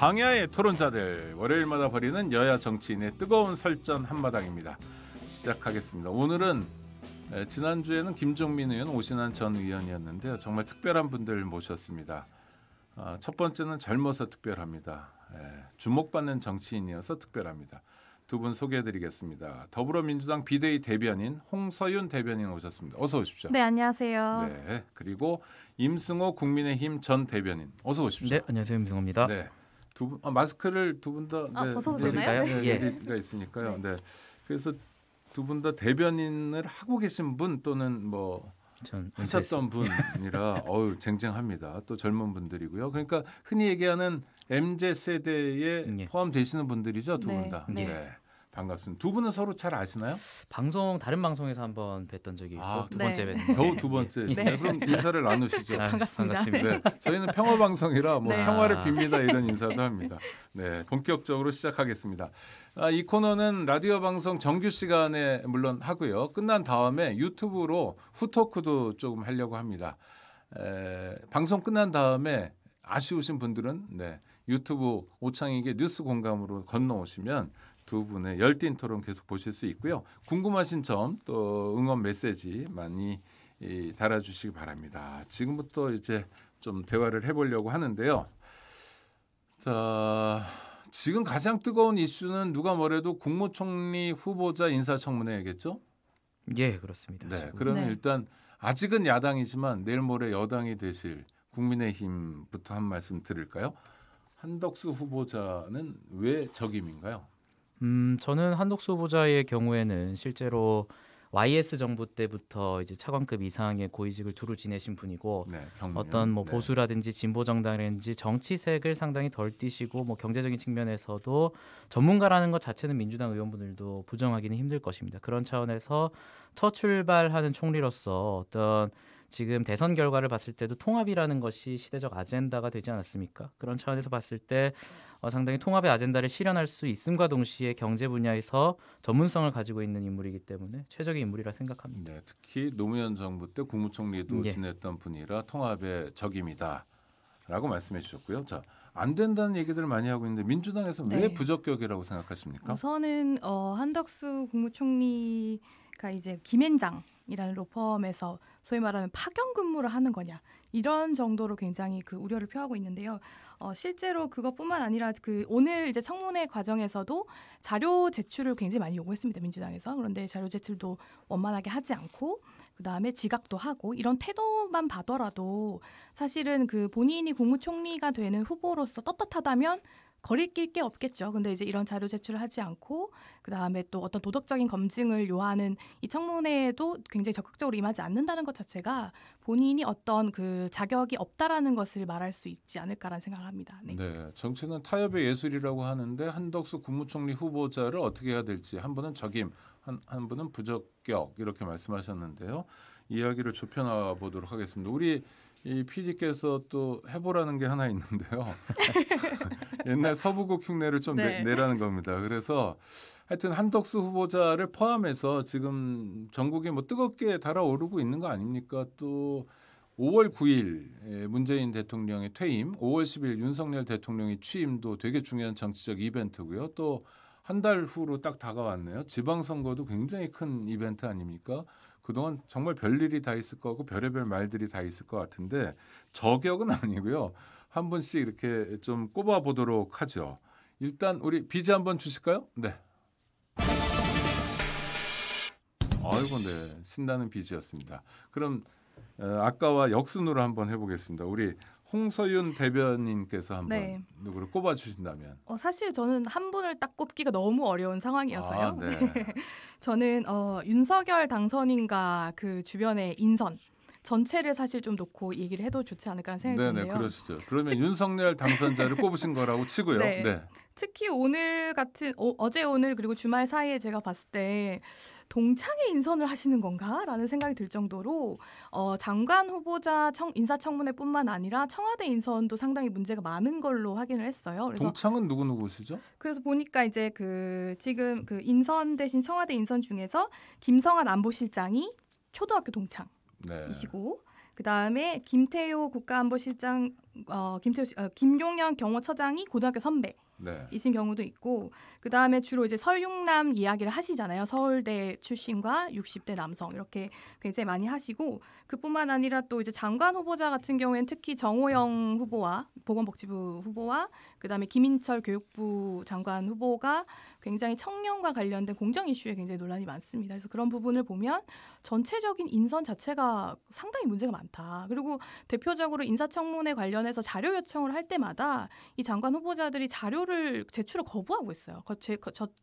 광야의 토론자들 월요일마다 벌이는 여야 정치인의 뜨거운 설전 한마당입니다. 시작하겠습니다. 오늘은 지난주에는 김종민 의원, 오신환 전 의원이었는데요. 정말 특별한 분들 모셨습니다. 아, 첫 번째는 젊어서 특별합니다. 주목받는 정치인이어서 특별합니다. 두 분 소개해드리겠습니다. 더불어민주당 비대위 대변인 홍서윤 대변인 오셨습니다. 어서 오십시오. 네, 안녕하세요. 네, 그리고 임승호 국민의힘 전 대변인 어서 오십시오. 네, 안녕하세요, 임승호입니다. 네, 두분 아, 마스크를 두 분다 아, 네, 벗어도 되나요? 네, 예. 가 있으니까요. 네. 네. 그래서 두 분 다 대변인을 하고 계신 분 또는 뭐 하셨던 분이라 어우 쟁쟁합니다. 또 젊은 분들이고요. 그러니까 흔히 얘기하는 MZ 세대에 네. 포함되시는 분들이죠 두분 네. 다. 예. 네. 네. 반갑습니다. 두 분은 서로 잘 아시나요? 방송 다른 방송에서 한번 뵀던 적이 아, 두 네. 번째 뵀는데 겨우 두 번째. 예. 네. 그럼 인사를 나누시죠. 아, 반갑습니다. 반갑습니다. 네. 저희는 평화 방송이라 뭐 네. 평화를 아. 빕니다 이런 인사도 합니다. 네, 본격적으로 시작하겠습니다. 아, 이 코너는 라디오 방송 정규 시간에 물론 하고요. 끝난 다음에 유튜브로 후토크도 조금 하려고 합니다. 에, 방송 끝난 다음에 아쉬우신 분들은 네, 유튜브 오창익의 뉴스 공감으로 건너오시면. 두 분의 열띤 토론 계속 보실 수 있고요. 궁금하신 점 또 응원 메시지 많이 달아주시기 바랍니다. 지금부터 이제 좀 대화를 해보려고 하는데요. 자, 지금 가장 뜨거운 이슈는 누가 뭐래도 국무총리 후보자 인사청문회겠죠? 예, 그렇습니다. 네, 그러면 네. 일단 아직은 야당이지만 내일 모레 여당이 되실 국민의힘부터 한 말씀 드릴까요? 한덕수 후보자는 왜 적임인가요? 음, 저는 한독수 후보자의 경우에는 실제로 YS 정부 때부터 이제 차관급 이상의 고위직을 두루 지내신 분이고 네, 어떤 뭐 네. 보수라든지 진보 정당이라든지 정치색을 상당히 덜 띠시고 뭐 경제적인 측면에서도 전문가라는 것 자체는 민주당 의원분들도 부정하기는 힘들 것입니다. 그런 차원에서 첫 출발하는 총리로서 어떤 지금 대선 결과를 봤을 때도 통합이라는 것이 시대적 아젠다가 되지 않았습니까? 그런 차원에서 봤을 때 어, 상당히 통합의 아젠다를 실현할 수 있음과 동시에 경제 분야에서 전문성을 가지고 있는 인물이기 때문에 최적의 인물이라 생각합니다. 네, 특히 노무현 정부 때 국무총리도 예. 지냈던 분이라 통합의 적임이다. 라고 말씀해 주셨고요. 자, 안 된다는 얘기들을 많이 하고 있는데 민주당에서 네. 왜 부적격이라고 생각하십니까? 우선은 어, 한덕수 국무총리가 이제 김앤장 이라는 로펌에서 소위 말하면 파견 근무를 하는 거냐 이런 정도로 굉장히 그 우려를 표하고 있는데요. 어, 실제로 그것뿐만 아니라 그 오늘 이제 청문회 과정에서도 자료 제출을 굉장히 많이 요구했습니다 민주당에서 그런데 자료 제출도 원만하게 하지 않고 그 다음에 지각도 하고 이런 태도만 봐더라도 사실은 그 본인이 국무총리가 되는 후보로서 떳떳하다면 거리낄 게 없겠죠. 근데 이제 이런 자료 제출을 하지 않고 그 다음에 또 어떤 도덕적인 검증을 요하는 이 청문회에도 굉장히 적극적으로 임하지 않는다는 것 자체가 본인이 어떤 그 자격이 없다라는 것을 말할 수 있지 않을까라는 생각을 합니다. 네. 네 정치는 타협의 예술이라고 하는데 한덕수 국무총리 후보자를 어떻게 해야 될지 한 분은 적임, 한, 한 분은 부적격 이렇게 말씀하셨는데요. 이야기를 좁혀나 보도록 하겠습니다. 우리 이 PD께서 또 해보라는 게 하나 있는데요. 옛날 서부국 흉내를 좀 네. 내, 내라는 겁니다. 그래서 하여튼 한덕수 후보자를 포함해서 지금 전국에뭐 뜨겁게 달아오르고 있는 거 아닙니까? 또 5월 9일 예, 문재인 대통령의 퇴임, 5월 10일 윤석열 대통령의 취임도 되게 중요한 정치적 이벤트고요. 또 한 달 후로 딱 다가왔네요. 지방선거도 굉장히 큰 이벤트 아닙니까? 그동안 정말 별일이 다 있을 거고 별의별 말들이 다 있을 것 같은데 저격은 아니고요. 한 분씩 이렇게 좀 꼽아 보도록 하죠. 일단 우리 비즈 한번 주실까요? 네. 아이고 네. 신나는 비즈였습니다. 그럼 어, 아까와 역순으로 한번 해보겠습니다. 우리 홍서윤 대변인께서 한번 네. 누구를 꼽아 주신다면? 어, 사실 저는 한 분을 딱 꼽기가 너무 어려운 상황이어서요. 아, 네. 네. 저는 어, 윤석열 당선인과 그 주변의 인선 전체를 사실 좀 놓고 얘기를 해도 좋지 않을까라는 생각이 네네, 드네요. 그러시죠. 그러면 특... 윤석열 당선자를 꼽으신 거라고 치고요. 네. 네. 특히 오늘 같은 어, 어제 오늘 그리고 주말 사이에 제가 봤을 때 동창회 인선을 하시는 건가라는 생각이 들 정도로 어, 장관 후보자 청, 인사청문회뿐만 아니라 청와대 인선도 상당히 문제가 많은 걸로 확인을 했어요. 그래서 동창은 누구 누구시죠? 그래서 보니까 이제 그 지금 그 인선 대신 청와대 인선 중에서 김성한 안보실장이 초등학교 동창이시고 네. 그 다음에 김태효 국가안보실장, 어, 김태효 어, 김용현 경호처장이 고등학교 선배. 네. 이신 경우도 있고 그 다음에 주로 이제 설육남 이야기를 하시잖아요. 서울대 출신과 60대 남성 이렇게 굉장히 많이 하시고 그뿐만 아니라 또 이제 장관 후보자 같은 경우에는 특히 정호영 후보와 보건복지부 후보와 그 다음에 김인철 교육부 장관 후보가 굉장히 청년과 관련된 공정 이슈에 굉장히 논란이 많습니다. 그래서 그런 부분을 보면 전체적인 인선 자체가 상당히 문제가 많다. 그리고 대표적으로 인사청문회 관련해서 자료 요청을 할 때마다 이 장관 후보자들이 자료를 제출을 거부하고 있어요. 제,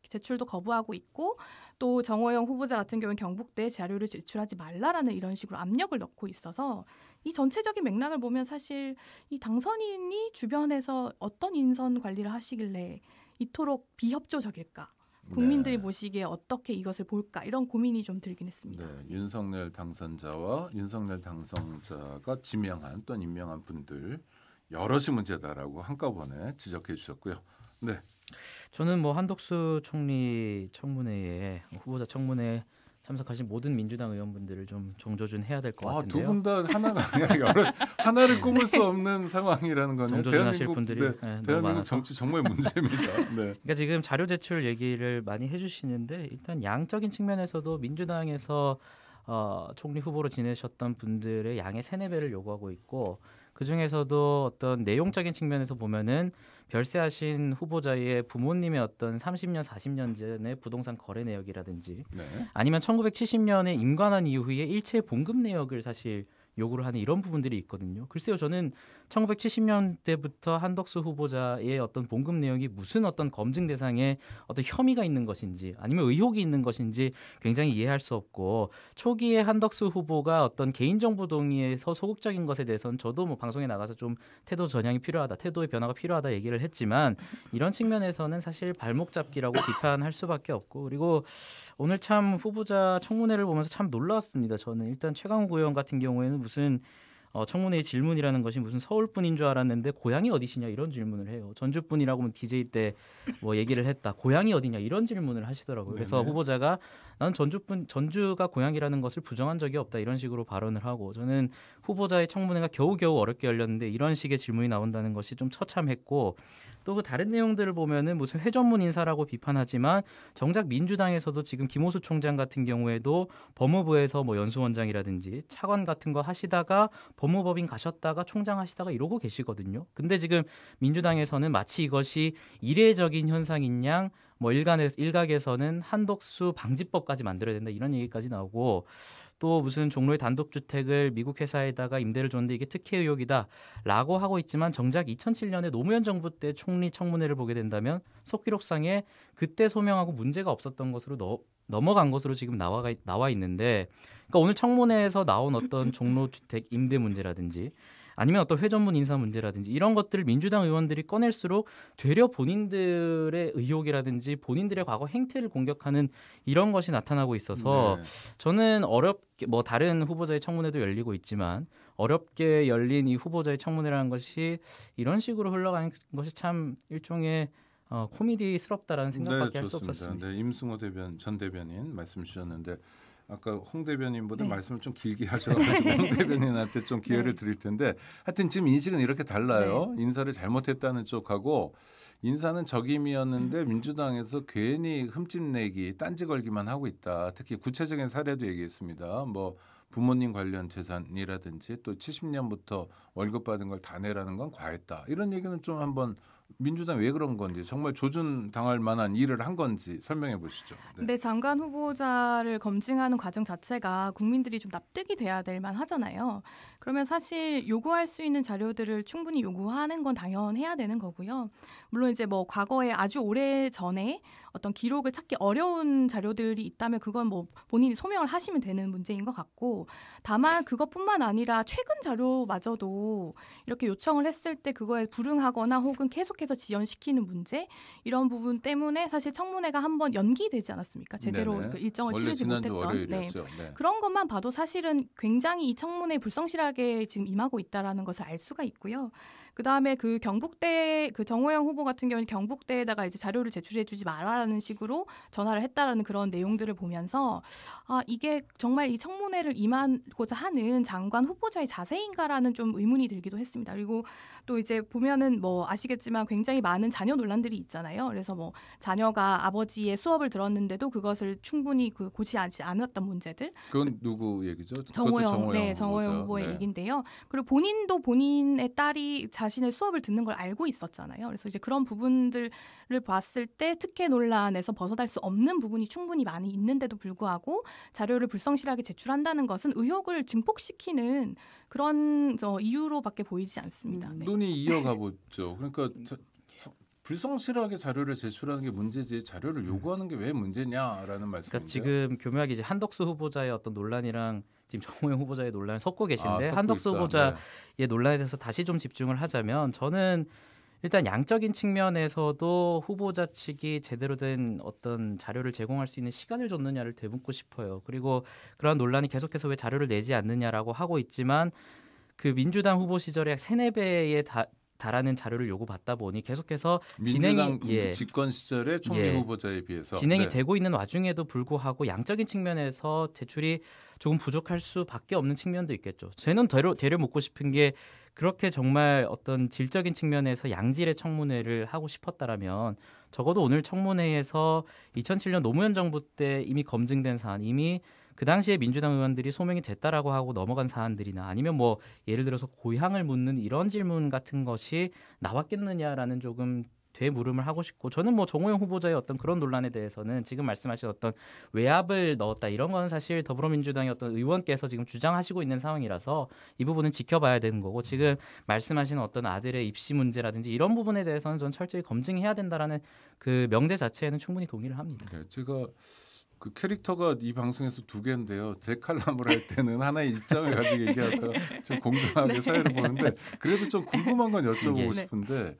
제출도 거부하고 있고 또 정호영 후보자 같은 경우는 경북대 자료를 제출하지 말라라는 이런 식으로 압력을 넣고 있어서 이 전체적인 맥락을 보면 사실 이 당선인이 주변에서 어떤 인선 관리를 하시길래 이토록 비협조적일까? 네. 국민들이 네. 보시기에 어떻게 이것을 볼까 이런 고민이 좀 들긴 했습니다. 네. 윤석열 당선자와 윤석열 당선자가 지명한 또는 임명한 분들 여럿이 문제다라고 한꺼번에 지적해 주셨고요. 네. 저는 뭐 한덕수 총리 청문회에 후보자 청문회 참석하신 모든 민주당 의원분들을 좀정조준 해야 될것 아, 같은데요. 아, 두 분 다 하나가 아니라 여러, 하나를 네. 꼽을 수 없는 상황이라는 거는 대한민국 분들이 네, 네, 대한민국 정치 정말 문제입니다. 네. 그러니까 지금 자료 제출 얘기를 많이 해주시는데 일단 양적인 측면에서도 민주당에서 어, 총리 후보로 지내셨던 분들의 양의 세네 배를 요구하고 있고 그 중에서도 어떤 내용적인 측면에서 보면은 별세하신 후보자의 부모님의 어떤 30년, 40년 전의 부동산 거래 내역이라든지 네. 아니면 1970년에 임관한 이후에 일체 봉급 내역을 사실 요구를 하는 이런 부분들이 있거든요. 글쎄요, 저는 1970년대부터 한덕수 후보자의 어떤 봉급 내용이 무슨 어떤 검증 대상에 어떤 혐의가 있는 것인지 아니면 의혹이 있는 것인지 굉장히 이해할 수 없고 초기에 한덕수 후보가 어떤 개인정보 동의에서 소극적인 것에 대해서는 저도 뭐 방송에 나가서 좀 태도 전향이 필요하다, 태도의 변화가 필요하다 얘기를 했지만 이런 측면에서는 사실 발목 잡기라고 비판할 수밖에 없고 그리고 오늘 참 후보자 청문회를 보면서 참 놀라웠습니다. 저는 일단 최강욱 의원 같은 경우에는 무슨 어, 청문회의 질문이라는 것이 무슨 서울 분인 줄 알았는데 고향이 어디시냐 이런 질문을 해요. 전주 분이라고 하면 DJ 때 뭐 얘기를 했다. 고향이 어디냐 이런 질문을 하시더라고요. 네, 그래서 네. 후보자가 나는 전주 분 전주가 고향이라는 것을 부정한 적이 없다 이런 식으로 발언을 하고 저는 후보자의 청문회가 겨우겨우 어렵게 열렸는데 이런 식의 질문이 나온다는 것이 좀 처참했고 또그 다른 내용들을 보면은 무슨 회전문 인사라고 비판하지만 정작 민주당에서도 지금 김호수 총장 같은 경우에도 법무부에서 뭐 연수원장이라든지 차관 같은 거 하시다가 법무법인 가셨다가 총장 하시다가 이러고 계시거든요. 근데 지금 민주당에서는 마치 이것이 이례적인 현상인 양뭐 일간에 일각에서는 한독수 방지법까지 만들어야 된다 이런 얘기까지 나오고 또 무슨 종로의 단독주택을 미국 회사에다가 임대를 줬는데 이게 특혜 의혹이다라고 하고 있지만 정작 2007년에 노무현 정부 때 총리 청문회를 보게 된다면 속기록상에 그때 소명하고 문제가 없었던 것으로 넘어간 것으로 지금 나와 나와 있는데 그러니까 오늘 청문회에서 나온 어떤 종로주택 임대 문제라든지 아니면 어떤 회전문 인사 문제라든지 이런 것들을 민주당 의원들이 꺼낼수록 되려 본인들의 의혹이라든지 본인들의 과거 행태를 공격하는 이런 것이 나타나고 있어서 네. 저는 어렵게 뭐 다른 후보자의 청문회도 열리고 있지만 어렵게 열린 이 후보자의 청문회라는 것이 이런 식으로 흘러가는 것이 참 일종의 어, 코미디스럽다라는 생각밖에 네, 할수 없었습니다. 네, 임승호 대변 전 대변인 말씀 주셨는데 아까 홍 대변인보다 네. 말씀을 좀 길게 하셔가지고 홍 네. 대변인한테 좀 기회를 네. 드릴 텐데 하여튼 지금 인식은 이렇게 달라요. 네. 인사를 잘못했다는 쪽하고 인사는 적임이었는데 음. 민주당에서 괜히 흠집내기, 딴지 걸기만 하고 있다. 특히 구체적인 사례도 얘기했습니다. 뭐 부모님 관련 재산이라든지 또 70년부터 월급 받은 걸 다 내라는 건 과했다. 이런 얘기는 좀 한번 민주당이 왜 그런 건지 정말 조준 당할 만한 일을 한 건지 설명해 보시죠. 네. 네, 장관 후보자를 검증하는 과정 자체가 국민들이 좀 납득이 돼야 될 만하잖아요. 그러면 사실 요구할 수 있는 자료들을 충분히 요구하는 건 당연해야 되는 거고요. 물론 이제 뭐 과거에 아주 오래 전에 어떤 기록을 찾기 어려운 자료들이 있다면 그건 뭐 본인이 소명을 하시면 되는 문제인 것 같고 다만 그것뿐만 아니라 최근 자료마저도 이렇게 요청을 했을 때 그거에 불응하거나 혹은 계속해서 지연시키는 문제 이런 부분 때문에 사실 청문회가 한 번 연기되지 않았습니까? 제대로 그 일정을 치르지 못했던 네. 네. 그런 것만 봐도 사실은 굉장히 이 청문회 불성실하게 지금 임하고 있다라는 것을 알 수가 있고요. 그다음에 그 경북대 그 정호영 후보 같은 경우는 경북대에다가 이제 자료를 제출해 주지 말아라는 식으로 전화를 했다라는 그런 내용들을 보면서 아 이게 정말 이 청문회를 임하고자 하는 장관 후보자의 자세인가라는 좀 의문이 들기도 했습니다. 그리고 또 이제 보면은 뭐 아시겠지만 굉장히 많은 자녀 논란들이 있잖아요. 그래서 뭐 자녀가 아버지의 수업을 들었는데도 그것을 충분히 그 고시하지 않았던 문제들. 그건 누구 얘기죠? 정호영, 정호영 네, 정호영 후보의 네. 얘긴데요 그리고 본인도 본인의 딸이 자 자신의 수업을 듣는 걸 알고 있었잖아요. 그래서 이제 그런 부분들을 봤을 때 특혜 논란에서 벗어날 수 없는 부분이 충분히 많이 있는데도 불구하고 자료를 불성실하게 제출한다는 것은 의혹을 증폭시키는 그런 저 이유로밖에 보이지 않습니다. 네. 논의 이어가 보죠. 그러니까 저 불성실하게 자료를 제출하는 게 문제지 자료를 요구하는 게 왜 문제냐라는 말씀. 그러니까 지금 교묘하게 이제 한덕수 후보자의 어떤 논란이랑 지금 정호영 후보자의 논란을 섞고 계신데 아, 한덕수 후보자의 네. 논란에 대해서 다시 좀 집중을 하자면 저는 일단 양적인 측면에서도 후보자 측이 제대로 된 어떤 자료를 제공할 수 있는 시간을 줬느냐를 되묻고 싶어요. 그리고 그러한 논란이 계속해서 왜 자료를 내지 않느냐라고 하고 있지만 그 민주당 후보 시절에 세네 배의 다, 달하는 자료를 요구받다 보니 계속해서 진행이 예, 집권 시절의 총리 예, 후보자에 비해서 진행이 네. 되고 있는 와중에도 불구하고 양적인 측면에서 제출이 조금 부족할 수밖에 없는 측면도 있겠죠. 저는 되려 되려 묻고 싶은 게 그렇게 정말 어떤 질적인 측면에서 양질의 청문회를 하고 싶었다라면 적어도 오늘 청문회에서 2007년 노무현 정부 때 이미 검증된 사안 이미 그 당시에 민주당 의원들이 소명이 됐다라고 하고 넘어간 사안들이나 아니면 뭐 예를 들어서 고향을 묻는 이런 질문 같은 것이 나왔겠느냐라는 조금 되물음을 하고 싶고 저는 뭐 정호영 후보자의 어떤 그런 논란에 대해서는 지금 말씀하신 어떤 외압을 넣었다 이런 건 사실 더불어민주당의 어떤 의원께서 지금 주장하시고 있는 상황이라서 이 부분은 지켜봐야 되는 거고 지금 말씀하신 어떤 아들의 입시 문제라든지 이런 부분에 대해서는 전 철저히 검증해야 된다라는 그 명제 자체에는 충분히 동의를 합니다. 네, 제가 그 캐릭터가 이 방송에서 두 개인데요. 제 칼럼을 할 때는 하나의 입장을 가지고 얘기하다가 좀 공정하게 네. 사회를 보는데 그래도 좀 궁금한 건 예. 여쭤보고 네. 싶은데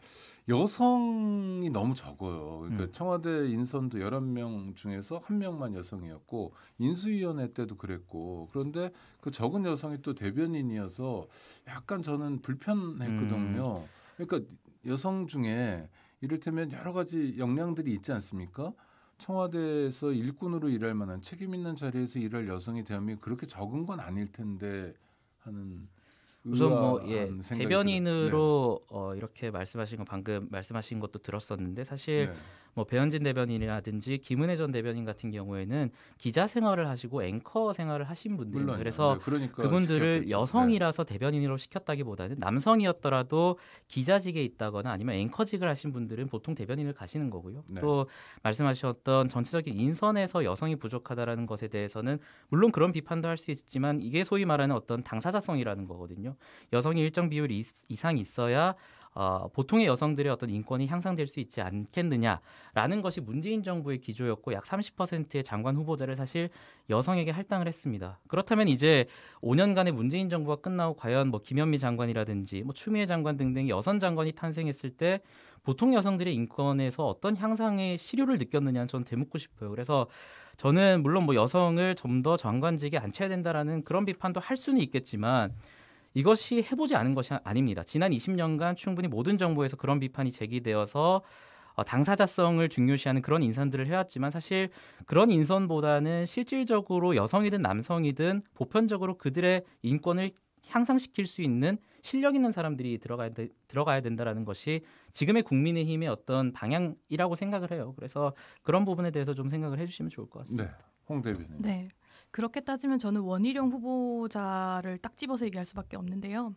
여성이 너무 적어요. 그러니까 음. 청와대 인선도 열한 명 중에서 한명만 여성이었고 인수위원회 때도 그랬고 그런데 그 적은 여성이 또 대변인이어서 약간 저는 불편했거든요. 음. 그러니까 여성 중에 이를테면 여러 가지 역량들이 있지 않습니까? 청와대에서 일꾼으로 일할 만한 책임 있는 자리에서 일할 여성이 대한민국 그렇게 적은 건 아닐 텐데 하는 우선 뭐 예, 대변인으로 네. 어, 이렇게 말씀하신 거 방금 말씀하신 것도 들었었는데 사실 네. 뭐 배현진 대변인이라든지 김은혜 전 대변인 같은 경우에는 기자 생활을 하시고 앵커 생활을 하신 분들 물론, 그래서 네, 그러니까 그분들을 시켰겠죠. 여성이라서 네. 대변인으로 시켰다기보다는 남성이었더라도 기자직에 있다거나 아니면 앵커직을 하신 분들은 보통 대변인을 가시는 거고요. 네. 또 말씀하셨던 전체적인 인선에서 여성이 부족하다라는 것에 대해서는 물론 그런 비판도 할 수 있지만 이게 소위 말하는 어떤 당사자성이라는 거거든요. 여성이 일정 비율 이상 있어야 어, 보통의 여성들의 어떤 인권이 향상될 수 있지 않겠느냐라는 것이 문재인 정부의 기조였고 약 30%의 장관 후보자를 사실 여성에게 할당을 했습니다. 그렇다면 이제 5년간의 문재인 정부가 끝나고 과연 뭐 김현미 장관이라든지 뭐 추미애 장관 등등 여성 장관이 탄생했을 때 보통 여성들의 인권에서 어떤 향상의 실효를 느꼈느냐는 저는 되묻고 싶어요. 그래서 저는 물론 뭐 여성을 좀 더 장관직에 앉혀야 된다라는 그런 비판도 할 수는 있겠지만 이것이 해보지 않은 것이 아닙니다. 지난 20년간 충분히 모든 정부에서 그런 비판이 제기되어서 어, 당사자성을 중요시하는 그런 인선들을 해왔지만 사실 그런 인선보다는 실질적으로 여성이든 남성이든 보편적으로 그들의 인권을 향상시킬 수 있는 실력 있는 사람들이 들어가야, 되, 들어가야 된다라는 것이 지금의 국민의힘의 어떤 방향이라고 생각을 해요. 그래서 그런 부분에 대해서 좀 생각을 해주시면 좋을 것 같습니다. 네, 홍 대변인. 네. 그렇게 따지면 저는 원희룡 후보자를 딱 집어서 얘기할 수밖에 없는데요.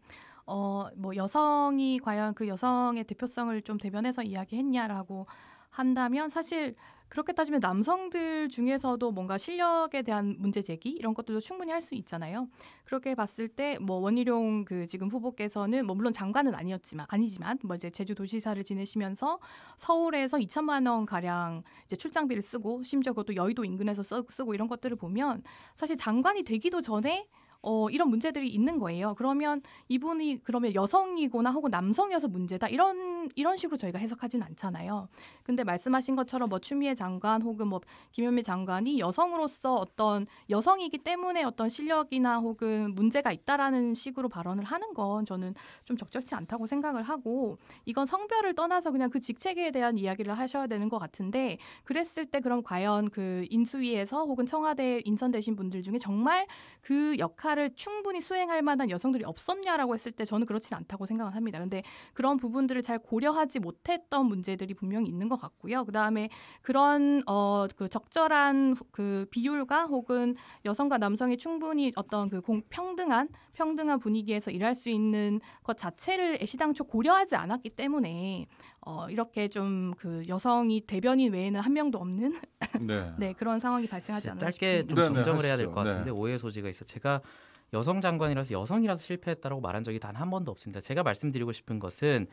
어, 뭐 여성이 과연 그 여성의 대표성을 좀 대변해서 이야기했냐라고 한다면 사실 그렇게 따지면 남성들 중에서도 뭔가 실력에 대한 문제 제기 이런 것들도 충분히 할 수 있잖아요. 그렇게 봤을 때 뭐 원희룡 그 지금 후보께서는 뭐 물론 장관은 아니었지만 아니지만 뭐 이제 제주 도시사를 지내시면서 서울에서 2천만 원 가량 이제 출장비를 쓰고 심지어 그것도 여의도 인근에서 쓰고 이런 것들을 보면 사실 장관이 되기도 전에 어, 이런 문제들이 있는 거예요. 그러면 이분이 그러면 여성이거나 혹은 남성이어서 문제다 이런 이런 식으로 저희가 해석하진 않잖아요. 근데 말씀하신 것처럼 뭐 추미애 장관 혹은 뭐 김현미 장관이 여성으로서 어떤 여성이기 때문에 어떤 실력이나 혹은 문제가 있다라는 식으로 발언을 하는 건 저는 좀 적절치 않다고 생각을 하고 이건 성별을 떠나서 그냥 그 직책에 대한 이야기를 하셔야 되는 것 같은데 그랬을 때 그럼 과연 그 인수위에서 혹은 청와대 인선되신 분들 중에 정말 그 역할 역할을 충분히 수행할 만한 여성들이 없었냐라고 했을 때 저는 그렇진 않다고 생각을 합니다. 근데 그런 부분들을 잘 고려하지 못했던 문제들이 분명히 있는 것 같고요. 그다음에 그런 어그 적절한 그 비율과 혹은 여성과 남성이 충분히 어떤 그 공, 평등한 평등한 분위기에서 일할 수 있는 것 자체를 애시당초 고려하지 않았기 때문에 어, 이렇게 좀 그 여성이 대변인 외에는 한 명도 없는 네. 네. 그런 상황이 발생하지 않나 짧게 좀네 정정을 해야 될 것 같은데 네. 오해 소지가 있어 제가 여성 장관이라서 여성이라서 실패했다라고 말한 적이 단 한 번도 없습니다. 제가 말씀드리고 싶은 것은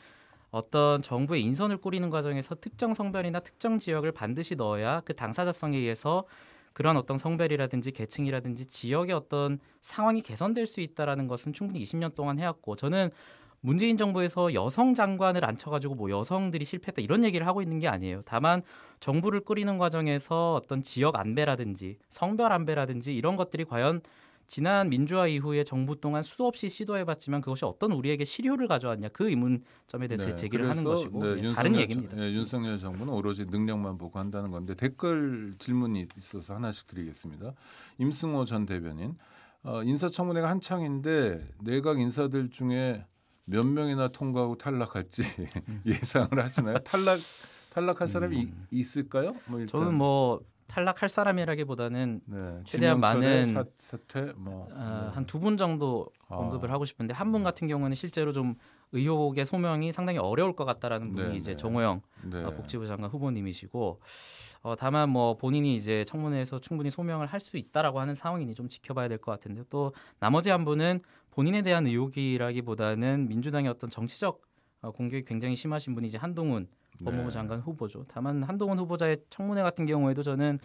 어떤 정부의 인선을 꾸리는 과정에서 특정 성별이나 특정 지역을 반드시 넣어야 그 당사자성에 의해서 그런 어떤 성별이라든지 계층이라든지 지역의 어떤 상황이 개선될 수 있다라는 것은 충분히 20년 동안 해왔고 저는 문재인 정부에서 여성 장관을 앉혀가지고 뭐 여성들이 실패했다 이런 얘기를 하고 있는 게 아니에요. 다만 정부를 꾸리는 과정에서 어떤 지역 안배라든지 성별 안배라든지 이런 것들이 과연 지난 민주화 이후에 정부 동안 수도 없이 시도해봤지만 그것이 어떤 우리에게 실효를 가져왔냐 그 의문점에 대해서 네, 제기를 하는 것이고 네, 네, 다른 얘기입니다. 네, 윤석열 정부는 오로지 능력만 보고 한다는 건데 댓글 질문이 있어서 하나씩 드리겠습니다. 임승호 전 대변인 어, 인사청문회가 한창인데 내각 인사들 중에 몇 명이나 통과하고 탈락할지 음. 예상을 하시나요? 탈락 탈락할 사람이 음. 있을까요? 뭐 저는 뭐 탈락할 사람이라기보다는 네, 최대한 많은 뭐. 아, 네. 한두 분 정도 아. 언급을 하고 싶은데 한분 음. 같은 경우는 실제로 좀 의혹의 소명이 상당히 어려울 것 같다라는 분이 네, 이제 네. 정호영 네. 어, 복지부 장관 후보님이시고 어, 다만 뭐 본인이 이제 청문회에서 충분히 소명을 할 수 있다라고 하는 상황이니 좀 지켜봐야 될 것 같은데 또 나머지 한 분은 본인에 대한 의혹이라기보다는 민주당의 어떤 정치적 어, 공격이 굉장히 심하신 분이 이제 한동훈 네. 법무부 장관 후보죠. 다만 한동훈 후보자의 청문회 같은 경우에도 저는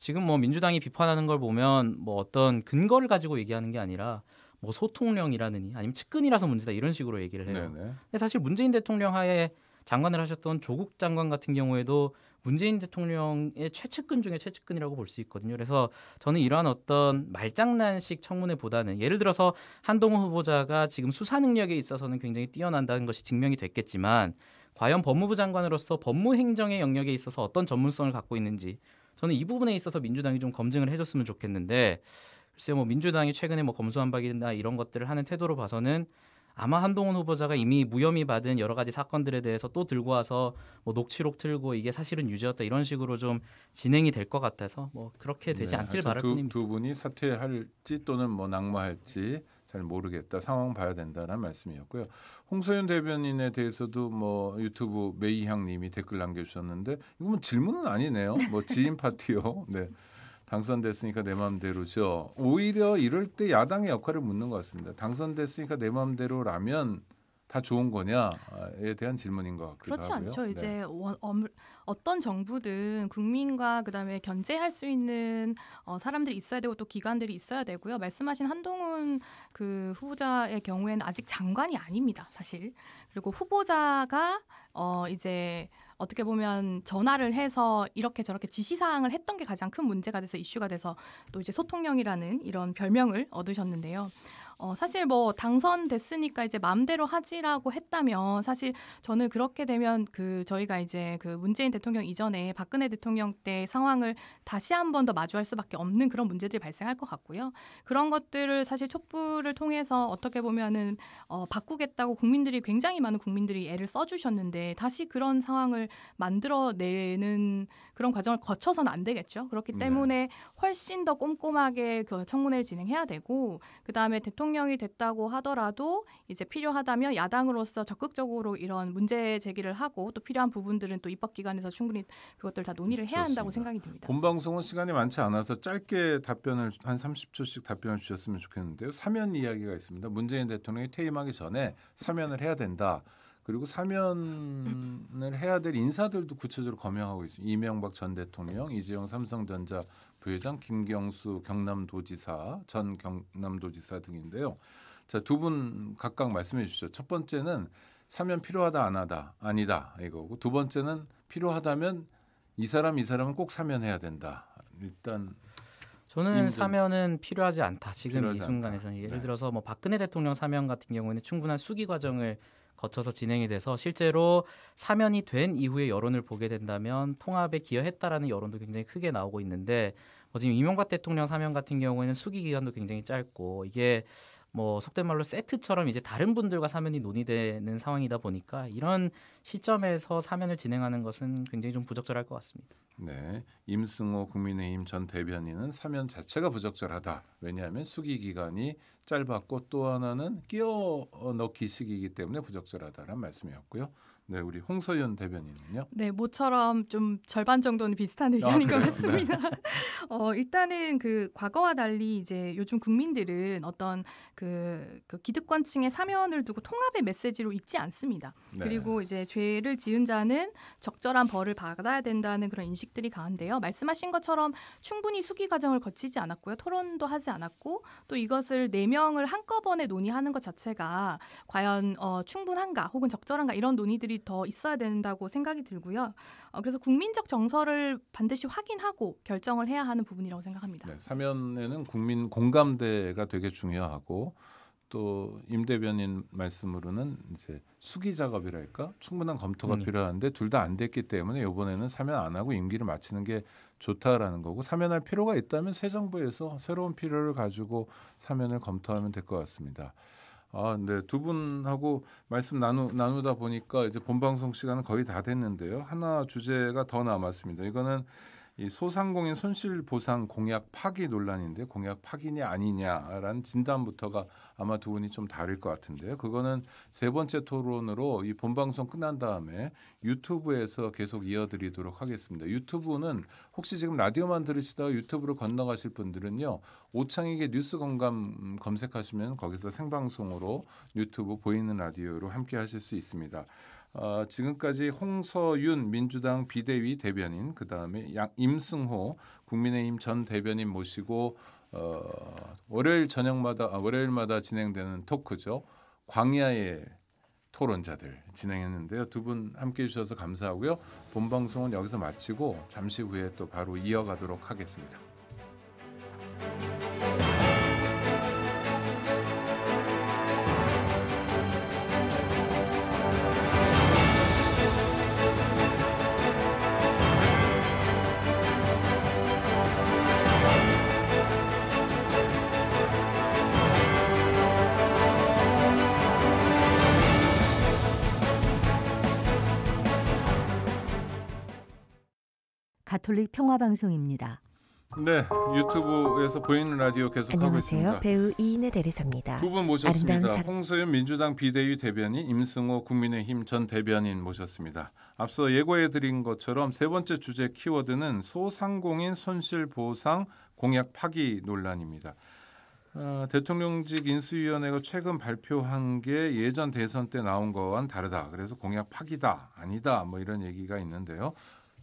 지금 뭐 민주당이 비판하는 걸 보면 뭐 어떤 근거를 가지고 얘기하는 게 아니라 뭐 소통령이라느니 아니면 측근이라서 문제다 이런 식으로 얘기를 해요. 네네. 근데 사실 문재인 대통령 하에 장관을 하셨던 조국 장관 같은 경우에도 문재인 대통령의 최측근 중에 최측근이라고 볼 수 있거든요. 그래서 저는 이러한 어떤 말장난식 청문회보다는 예를 들어서 한동훈 후보자가 지금 수사 능력에 있어서는 굉장히 뛰어난다는 것이 증명이 됐겠지만 과연 법무부 장관으로서 법무행정의 영역에 있어서 어떤 전문성을 갖고 있는지 저는 이 부분에 있어서 민주당이 좀 검증을 해줬으면 좋겠는데 글쎄요 뭐 민주당이 최근에 뭐 검수한박이나 이런 것들을 하는 태도로 봐서는 아마 한동훈 후보자가 이미 무혐의 받은 여러 가지 사건들에 대해서 또 들고 와서 뭐 녹취록 틀고 이게 사실은 유죄였다 이런 식으로 좀 진행이 될 것 같아서 뭐 그렇게 되지 네, 않길 바랄 두, 뿐입니다. 두 분이 사퇴할지 또는 뭐 낙마할지 잘 모르겠다 상황 봐야 된다는 말씀이었고요. 홍서윤 대변인에 대해서도 뭐 유튜브 메이향님이 댓글 남겨주셨는데 이건 뭐 질문은 아니네요. 뭐 지인 파티요. 네. 당선됐으니까 내 마음대로죠. 오히려 이럴 때 야당의 역할을 묻는 것 같습니다. 당선됐으니까 내 마음대로라면 다 좋은 거냐에 대한 질문인 것 같기도 그렇지 하고요. 않죠. 이제 네. 원, 어떤 정부든 국민과 그다음에 견제할 수 있는 어, 사람들이 있어야 되고 또 기관들이 있어야 되고요. 말씀하신 한동훈 그 후보자의 경우에는 아직 장관이 아닙니다. 사실. 그리고 후보자가 어 이제 어떻게 보면 전화를 해서 이렇게 저렇게 지시사항을 했던 게 가장 큰 문제가 돼서 이슈가 돼서 또 이제 소통령이라는 이런 별명을 얻으셨는데요. 어, 사실 뭐 당선됐으니까 이제 마음대로 하지라고 했다면 사실 저는 그렇게 되면 그 저희가 이제 그 문재인 대통령 이전에 박근혜 대통령 때 상황을 다시 한 번 더 마주할 수밖에 없는 그런 문제들이 발생할 것 같고요. 그런 것들을 사실 촛불을 통해서 어떻게 보면은 어, 바꾸겠다고 국민들이 굉장히 많은 국민들이 애를 써주셨는데 다시 그런 상황을 만들어내는 그런 과정을 거쳐서는 안 되겠죠. 그렇기 네. 때문에 훨씬 더 꼼꼼하게 그 청문회를 진행해야 되고 그 다음에 대통령 대통령이 됐다고 하더라도 이제 필요하다면 야당으로서 적극적으로 이런 문제 제기를 하고 또 필요한 부분들은 또 입법 기관에서 충분히 그것들 다 논의를 해야 한다고 좋습니다. 생각이 듭니다. 본 방송은 시간이 많지 않아서 짧게 답변을 한 30초씩 답변을 주셨으면 좋겠는데요. 사면 이야기가 있습니다. 문재인 대통령이 퇴임하기 전에 사면을 해야 된다. 그리고 사면을 해야 될 인사들도 구체적으로 검명하고 있습니다. 이명박 전 대통령, 이재용 삼성전자 부회장 김경수 경남도지사 전 경남도지사 등인데요. 자 두 분 각각 말씀해 주시죠. 첫 번째는 사면 필요하다 안 하다 아니다 이거고 두 번째는 필요하다면 이 사람 이 사람은 꼭 사면해야 된다. 일단 저는 사면은 필요하지 않다. 지금 필요하지 이 순간에서는 예를 네. 들어서 뭐 박근혜 대통령 사면 같은 경우에는 충분한 수기 과정을 거쳐서 진행이 돼서 실제로 사면이 된이후에 여론을 보게 된다면 통합에 기여했다라는 여론도 굉장히 크게 나오고 있는데 뭐 지금 이명박 대통령 사면 같은 경우에는 수기 기간도 굉장히 짧고 이게 뭐 속된 말로 세트처럼 이제 다른 분들과 사면이 논의되는 상황이다 보니까 이런 시점에서 사면을 진행하는 것은 굉장히 좀 부적절할 것 같습니다. 네, 임승호 국민의힘 전 대변인은 사면 자체가 부적절하다. 왜냐하면 수기 기간이 짧았고 또 하나는 끼워 넣기 시기이기 때문에 부적절하다는 말씀이었고요. 네, 우리 홍서연 대변인은요? 네, 모처럼 좀 절반 정도는 비슷한 아, 의견인 아, 것 같습니다. 네. 어, 일단은 그 과거와 달리 이제 요즘 국민들은 어떤 그, 그 기득권층의 사면을 두고 통합의 메시지로 읽지 않습니다. 네. 그리고 이제 죄를 지은 자는 적절한 벌을 받아야 된다는 그런 인식들이 강한데요. 말씀하신 것처럼 충분히 수기 과정을 거치지 않았고요. 토론도 하지 않았고 또 이것을 네 명을 한꺼번에 논의하는 것 자체가 과연 어, 충분한가 혹은 적절한가 이런 논의들이 더 있어야 된다고 생각이 들고요. 어, 그래서 국민적 정서를 반드시 확인하고 결정을 해야 하는 부분이라고 생각합니다. 네, 사면에는 국민 공감대가 되게 중요하고 또 임대변인 말씀으로는 이제 수기 작업이랄까 충분한 검토가 음. 필요한데 둘 다 안 됐기 때문에 이번에는 사면 안 하고 임기를 마치는 게 좋다라는 거고 사면할 필요가 있다면 새 정부에서 새로운 필요를 가지고 사면을 검토하면 될 것 같습니다. 아, 네. 두 분하고 말씀 나누, 나누다 보니까 이제 본방송 시간은 거의 다 됐는데요. 하나 주제가 더 남았습니다. 이거는 이 소상공인 손실 보상 공약 파기 논란인데 공약 파기냐 아니냐라는 진단부터가 아마 두 분이 좀 다를 것 같은데요. 그거는 세 번째 토론으로 이 본방송 끝난 다음에 유튜브에서 계속 이어드리도록 하겠습니다. 유튜브는 혹시 지금 라디오만 들으시다가 유튜브로 건너가실 분들은요. 오창에게 뉴스 공감 검색하시면 거기서 생방송으로 유튜브 보이는 라디오로 함께 하실 수 있습니다. 어, 지금까지 홍서윤 민주당 비대위 대변인 그다음에 양, 임승호 국민의힘 전 대변인 모시고 어, 월요일 저녁마다 아, 월요일마다 진행되는 토크죠. 광야의 토론자들 진행했는데요. 두 분 함께 해주셔서 감사하고요. 본 방송은 여기서 마치고 잠시 후에 또 바로 이어가도록 하겠습니다. 가톨릭 평화방송입니다. 네, 유튜브에서 보이는 라디오 계속 하고 있습니다. 배우 이인혜 대리사입니다. 두분 모셨습니다. 사... 홍소연 민주당 비대위 대변인, 임승호 국민의힘 전 대변인 모셨습니다. 앞서 예고해 드린 것처럼 세 번째 주제 키워드는 소상공인 손실 보상 공약 파기 논란입니다. 어, 대통령직 인수위원회가 최근 발표한 게 예전 대선 때 나온 거와는 다르다. 그래서 공약 파기다, 아니다, 뭐 이런 얘기가 있는데요.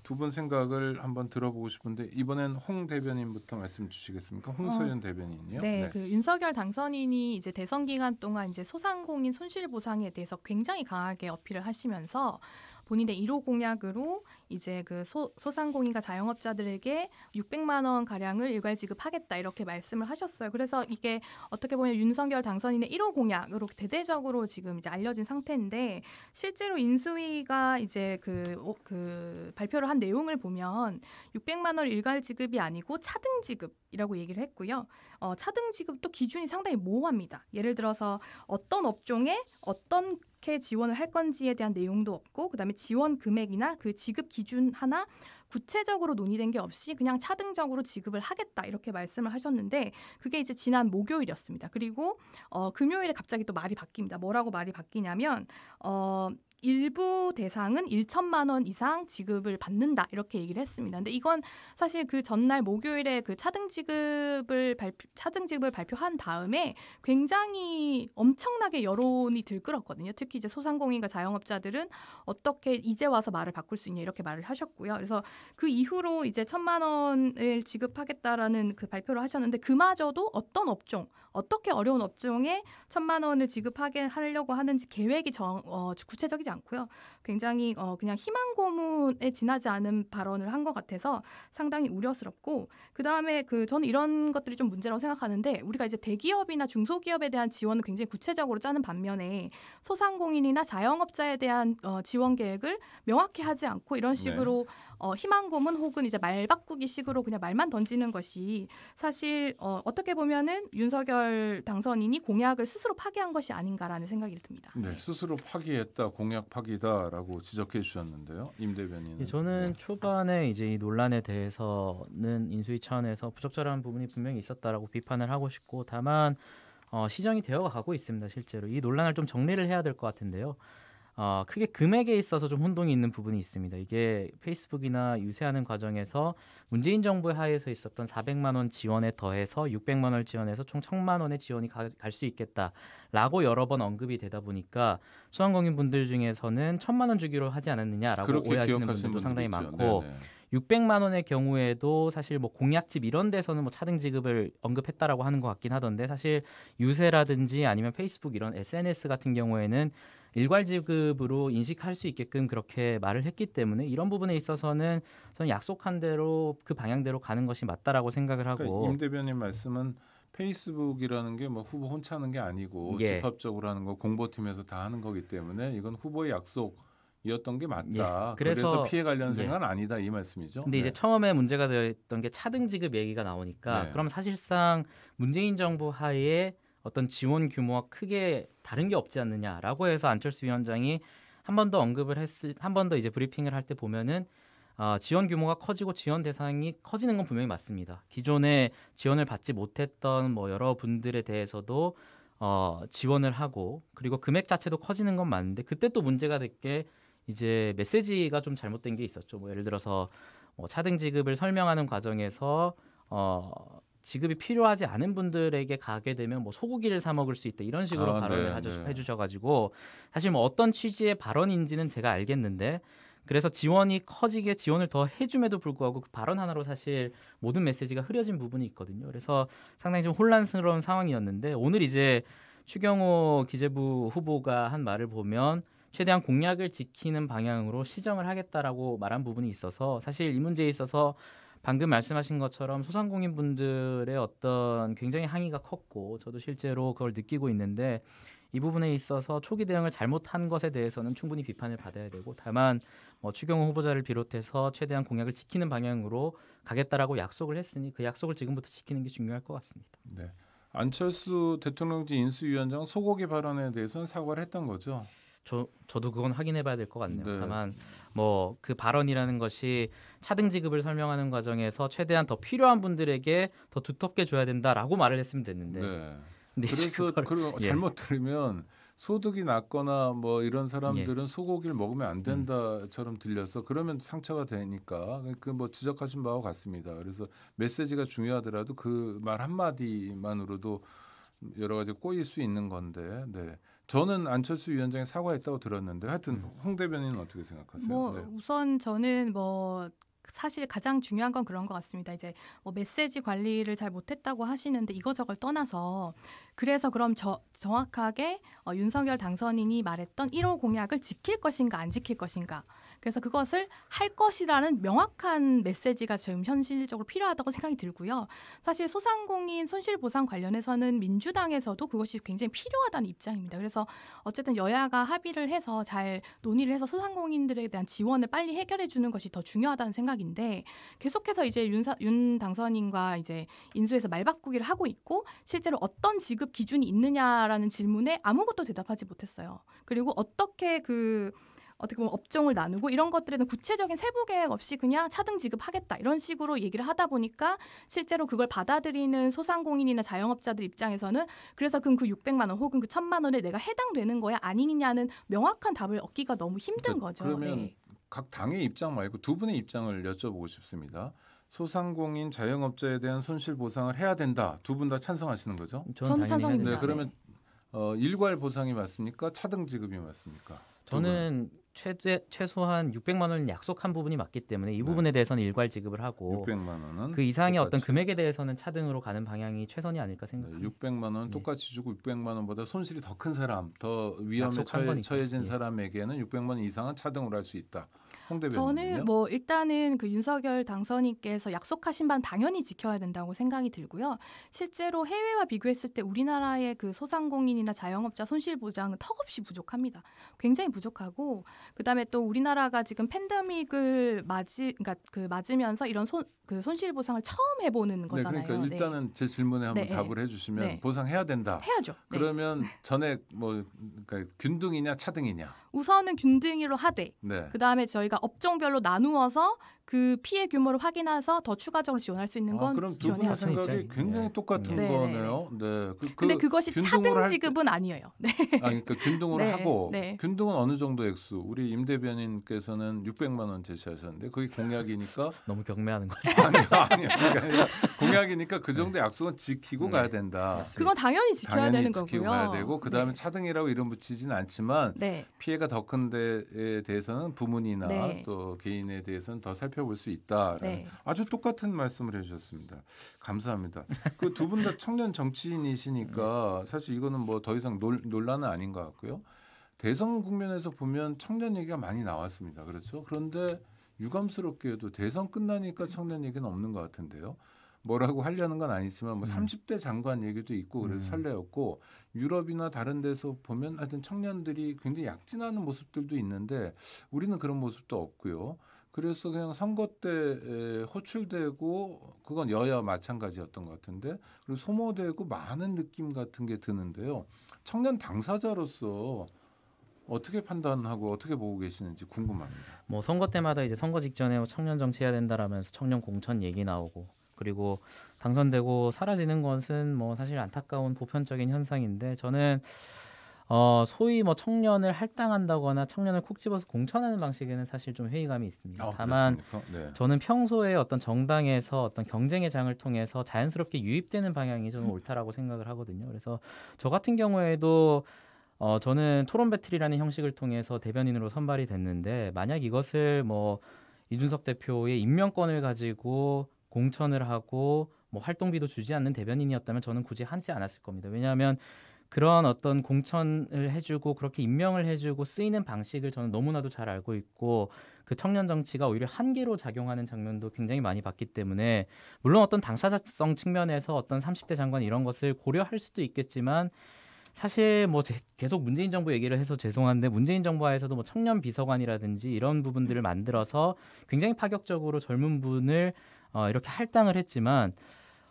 두분 생각을 한번 들어보고 싶은데 이번엔 홍 대변인부터 말씀 주시겠습니까? 홍소연 어, 대변인이요. 네, 네, 그 윤석열 당선인이 이제 대선 기간 동안 이제 소상공인 손실 보상에 대해서 굉장히 강하게 어필을 하시면서 본인의 1호 공약으로 이제 그 소, 상공인과 자영업자들에게 600만 원 가량을 일괄 지급하겠다 이렇게 말씀을 하셨어요. 그래서 이게 어떻게 보면 윤석열 당선인의 1호 공약으로 대대적으로 지금 이제 알려진 상태인데 실제로 인수위가 이제 그, 그 발표를 한 내용을 보면 600만 원 일괄 지급이 아니고 차등 지급 이라고 얘기를 했고요. 어, 차등 지급도 기준이 상당히 모호합니다. 예를 들어서 어떤 업종에 어떻게 지원을 할 건지에 대한 내용도 없고 그다음에 지원 금액이나 그 지급 기준 하나 구체적으로 논의된 게 없이 그냥 차등적으로 지급을 하겠다 이렇게 말씀을 하셨는데 그게 이제 지난 목요일이었습니다. 그리고 어, 금요일에 갑자기 또 말이 바뀝니다. 뭐라고 말이 바뀌냐면 어, 일부 대상은 1천만 원 이상 지급을 받는다 이렇게 얘기를 했습니다. 근데 이건 사실 그 전날 목요일에 그 차등 지급을 발표, 차등 지급을 발표한 다음에 굉장히 엄청나게 여론이 들끓었거든요. 특히 이제 소상공인과 자영업자들은 어떻게 이제 와서 말을 바꿀 수 있냐 이렇게 말을 하셨고요. 그래서 그 이후로 이제 천만 원을 지급하겠다라는 그 발표를 하셨는데 그마저도 어떤 업종, 어떻게 어려운 업종에 천만 원을 지급하게 하려고 하는지 계획이 정, 어, 구체적이지 않고요. 굉장히 어, 그냥 희망 고문에 지나지 않은 발언을 한 것 같아서 상당히 우려스럽고 그 다음에 그 저는 이런 것들이 좀 문제라고 생각하는데 우리가 이제 대기업이나 중소기업에 대한 지원을 굉장히 구체적으로 짜는 반면에 소상공인이나 자영업자에 대한 어, 지원 계획을 명확히 하지 않고 이런 네. 식으로 네. 어, 희망 고문 혹은 이제 말 바꾸기식으로 그냥 말만 던지는 것이 사실 어, 어떻게 보면은 윤석열 윤석열 당선인이 공약을 스스로 파기한 것이 아닌가라는 생각이 듭니다. 네, 네. 스스로 파기했다, 공약 파기다라고 지적해 주셨는데요, 임 대변인. 예, 저는 네. 초반에 이제 이 논란에 대해서는 인수위 차원에서 부적절한 부분이 분명히 있었다라고 비판을 하고 싶고 다만 어, 시정이 되어가고 있습니다, 실제로 이 논란을 좀 정리를 해야 될 것 같은데요. 어, 크게 금액에 있어서 좀 혼동이 있는 부분이 있습니다. 이게 페이스북이나 유세하는 과정에서 문재인 정부 하에서 있었던 400만 원 지원에 더해서 600만 원을 지원해서 총 1000만 원의 지원이 갈 수 있겠다라고 여러 번 언급이 되다 보니까 수강공인 분들 중에서는 1000만 원 주기로 하지 않았느냐라고 오해하시는 분들도 상당히 많고 네네. 600만 원의 경우에도 사실 뭐 공약집 이런 데서는 뭐 차등 지급을 언급했다라고 하는 것 같긴 하던데 사실 유세라든지 아니면 페이스북 이런 SNS 같은 경우에는 일괄 지급으로 인식할 수 있게끔 그렇게 말을 했기 때문에 이런 부분에 있어서는 저는 약속한 대로 그 방향대로 가는 것이 맞다라고 생각을 그러니까 하고 그러니까 임 대변인 말씀은 페이스북이라는 게 뭐 후보 혼자 하는 게 아니고 예. 집합적으로 하는 거 공보팀에서 다 하는 거기 때문에 이건 후보의 약속 이었던 게 맞다. 예, 그래서, 그래서, 피해 관련 네. 생각은 예. 아니다 이 말씀이죠. 근데 네. 이제 처음에 문제가 되었던 게 차등 지급 얘기가 나오니까 네. 그럼 사실상 문재인 정부 하에 어떤 지원 규모와 크게 다른 게 없지 않느냐라고 해서 안철수 위원장이 한 번 더 언급을 했을 한 번 더 이제 브리핑을 할 때 보면은 어, 지원 규모가 커지고 지원 대상이 커지는 건 분명히 맞습니다. 기존에 지원을 받지 못했던 뭐 여러분들에 대해서도 어, 지원을 하고 그리고 금액 자체도 커지는 건 맞는데 그때 또 문제가 될게 이제 메시지가 좀 잘못된 게 있었죠. 뭐 예를 들어서 뭐 차등 지급을 설명하는 과정에서 어, 지급이 필요하지 않은 분들에게 가게 되면 뭐 소고기를 사 먹을 수 있다 이런 식으로 아, 발언을 네, 하주, 네. 해주셔가지고 사실 뭐 어떤 취지의 발언인지는 제가 알겠는데 그래서 지원이 커지게 지원을 더 해줌에도 불구하고 그 발언 하나로 사실 모든 메시지가 흐려진 부분이 있거든요. 그래서 상당히 좀 혼란스러운 상황이었는데 오늘 이제 추경호 기재부 후보가 한 말을 보면 최대한 공약을 지키는 방향으로 시정을 하겠다라고 말한 부분이 있어서 사실 이 문제에 있어서 방금 말씀하신 것처럼 소상공인 분들의 어떤 굉장히 항의가 컸고 저도 실제로 그걸 느끼고 있는데 이 부분에 있어서 초기 대응을 잘못한 것에 대해서는 충분히 비판을 받아야 되고 다만 뭐 추경호 후보자를 비롯해서 최대한 공약을 지키는 방향으로 가겠다라고 약속을 했으니 그 약속을 지금부터 지키는 게 중요할 것 같습니다. 네. 안철수 대통령직 인수위원장 소고기 발언에 대해서는 사과를 했던 거죠. 저 저도 그건 확인해 봐야 될 것 같네요. 네. 다만 뭐 그 발언이라는 것이 차등 지급을 설명하는 과정에서 최대한 더 필요한 분들에게 더 두텁게 줘야 된다라고 말을 했으면 됐는데. 네. 그래서 그걸, 그리고 예. 잘못 들으면 소득이 낮거나 뭐 이런 사람들은 예. 소고기를 먹으면 안 음. 된다처럼 들려서 그러면 상처가 되니까 그 뭐 지적하신 바와 같습니다. 그래서 메시지가 중요하더라도 그 말 한마디만으로도 여러 가지 꼬일 수 있는 건데 네. 저는 안철수 위원장이 사과했다고 들었는데 하여튼 음. 홍 대변인은 어떻게 생각하세요? 뭐 네. 우선 저는 뭐 사실 가장 중요한 건 그런 것 같습니다. 이제 뭐 메시지 관리를 잘 못했다고 하시는데 이거저걸 떠나서 그래서 그럼 저, 정확하게 어, 윤석열 당선인이 말했던 1호 공약을 지킬 것인가 안 지킬 것인가 그래서 그것을 할 것이라는 명확한 메시지가 지금 현실적으로 필요하다고 생각이 들고요. 사실 소상공인 손실보상 관련해서는 민주당에서도 그것이 굉장히 필요하다는 입장입니다. 그래서 어쨌든 여야가 합의를 해서 잘 논의를 해서 소상공인들에 대한 지원을 빨리 해결해 주는 것이 더 중요하다는 생각인데 계속해서 이제 윤, 사, 윤 당선인과 이제 인수해서 말바꾸기를 하고 있고 실제로 어떤 지급 기준이 있느냐라는 질문에 아무것도 대답하지 못했어요. 그리고 어떻게 그 어떻게 보면 업종을 나누고 이런 것들에는 구체적인 세부 계획 없이 그냥 차등 지급하겠다 이런 식으로 얘기를 하다 보니까 실제로 그걸 받아들이는 소상공인이나 자영업자들 입장에서는 그래서 그럼 그 600만 원 혹은 그 1000만 원에 내가 해당되는 거야 아니냐는 명확한 답을 얻기가 너무 힘든 그러니까 거죠. 그러면 네. 각 당의 입장 말고 두 분의 입장을 여쭤보고 싶습니다. 소상공인 자영업자에 대한 손실 보상을 해야 된다. 두 분 다 찬성하시는 거죠? 저는 찬성입니다. 네, 그러면 어, 일괄 보상이 맞습니까? 차등 지급이 맞습니까? 저는 최대 최소한 600만 원을 약속한 부분이 맞기 때문에 이 네. 부분에 대해서는 일괄 지급을 하고 600만 원은 그 이상의 똑같이. 어떤 금액에 대해서는 차등으로 가는 방향이 최선이 아닐까 네, 생각합니다. 600만 원 똑같이 주고 600만 원보다 손실이 더 큰 사람, 더 위험에 처해, 진 예. 사람에게는 600만 원 이상은 차등으로 할 수 있다. 저는 뭐 일단은 그 윤석열 당선인께서 약속하신 반 당연히 지켜야 된다고 생각이 들고요. 실제로 해외와 비교했을 때 우리나라의 그 소상공인이나 자영업자 손실 보장은 턱없이 부족합니다. 굉장히 부족하고 그다음에 또 우리나라가 지금 팬데믹을 맞이 그러니까 그 맞으면서 이런 손그 손실 보상을 처음 해보는 네, 거잖아요. 네, 그러니까 일단은 네. 제 질문에 한번 네, 네. 답을 해주시면 네. 보상해야 된다. 해야죠. 그러면 전액뭐 그러니까 균등이냐 차등이냐? 우선은 균등이로 하되 그 다음에 저희가 업종별로 나누어서 그 피해 규모를 확인해서 더 추가적으로 지원할 수 있는 아, 건 아, 그럼 두 분의 생각이 굉장히 네. 똑같은 네. 거네요. 네. 그, 그 근데 그 그것이 차등 지급은 아니에요. 네. 아, 그러니까 균등을 네. 하고 네. 균등은 어느 정도 액수? 우리 임 대변인께서는 600만 원 제시하셨는데 그게 공약이니까 너무 경매하는 거죠. 아니 아니 그러니까 공약이니까 그 정도 네. 약속은 지키고 가야 된다. 그건 당연히 지켜야 당연히 되는 지키고 거고요. 가야 되고 그다음에 차등이라고 이름 붙이진 않지만 피해가 더 큰데에 대해서는 부문이나 또 개인에 대해서는 더 살펴 살펴볼 수있다 네. 아주 똑같은 말씀을 해주셨습니다. 감사합니다. 그 두 분 다 청년 정치인이시니까 사실 이거는 뭐 더 이상 놀, 논란은 아닌 것 같고요. 대선 국면에서 보면 청년 얘기가 많이 나왔습니다. 그렇죠? 그런데 유감스럽게도 대선 끝나니까 청년 얘기는 없는 것 같은데요. 뭐라고 하려는 건 아니지만 뭐 음. 30대 장관 얘기도 있고 그래서 음. 설레었고 유럽이나 다른 데서 보면 하여튼 청년들이 굉장히 약진하는 모습들도 있는데 우리는 그런 모습도 없고요. 그래서 그냥 선거 때 호출되고 그건 여야 마찬가지였던 것 같은데 그리고 소모되고 많은 느낌 같은 게 드는데요. 청년 당사자로서 어떻게 판단하고 어떻게 보고 계시는지 궁금합니다. 뭐 선거 때마다 이제 선거 직전에 뭐 청년 정치해야 된다라면서 청년 공천 얘기 나오고 그리고 당선되고 사라지는 것은 뭐 사실 안타까운 보편적인 현상인데 저는 어, 소위 뭐 청년을 할당한다거나 청년을 콕 집어서 공천하는 방식에는 사실 좀 회의감이 있습니다. 아, 다만 네. 저는 평소에 어떤 정당에서 어떤 경쟁의 장을 통해서 자연스럽게 유입되는 방향이 저는 옳다라고 생각을 하거든요. 그래서 저 같은 경우에도 어, 저는 토론 배틀이라는 형식을 통해서 대변인으로 선발이 됐는데 만약 이것을 뭐 이준석 대표의 임명권을 가지고 공천을 하고 뭐 활동비도 주지 않는 대변인이었다면 저는 굳이 하지 않았을 겁니다. 왜냐하면 그런 어떤 공천을 해주고 그렇게 임명을 해주고 쓰이는 방식을 저는 너무나도 잘 알고 있고 그 청년 정치가 오히려 한계로 작용하는 장면도 굉장히 많이 봤기 때문에 물론 어떤 당사자성 측면에서 어떤 30대 장관 이런 것을 고려할 수도 있겠지만 사실 뭐 계속 문재인 정부 얘기를 해서 죄송한데 문재인 정부에서도뭐 청년 비서관이라든지 이런 부분들을 만들어서 굉장히 파격적으로 젊은 분을 어 이렇게 할당을 했지만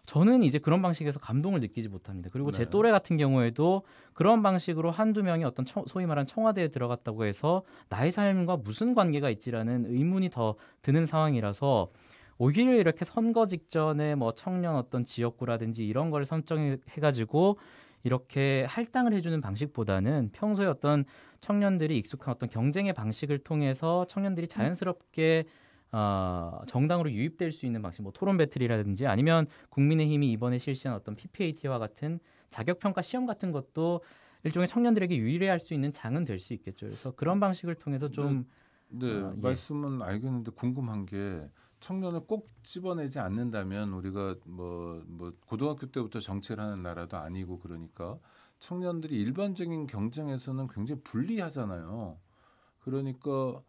저는 이제 그런 방식에서 감동을 느끼지 못합니다. 그리고 네. 제 또래 같은 경우에도 그런 방식으로 한두 명이 어떤 청, 소위 말한 청와대에 들어갔다고 해서 나의 삶과 무슨 관계가 있지라는 의문이 더 드는 상황이라서 오히려 이렇게 선거 직전에 뭐 청년 어떤 지역구라든지 이런 걸 선정해 가지고 이렇게 할당을 해주는 방식보다는 평소에 어떤 청년들이 익숙한 어떤 경쟁의 방식을 통해서 청년들이 자연스럽게 음. 어, 정당으로 유입될 수 있는 방식, 뭐 토론 배틀이라든지 아니면 국민의힘이 이번에 실시한 어떤 PPAT와 같은 자격 평가 시험 같은 것도 일종의 청년들에게 유의할 수 있는 장은 될 수 있겠죠. 그래서 그런 방식을 통해서 좀 네, 네 어, 예. 말씀은 알겠는데 궁금한 게 청년을 꼭 집어내지 않는다면 우리가 뭐뭐 뭐 고등학교 때부터 정치를 하는 나라도 아니고 그러니까 청년들이 일반적인 경쟁에서는 굉장히 불리하잖아요. 그러니까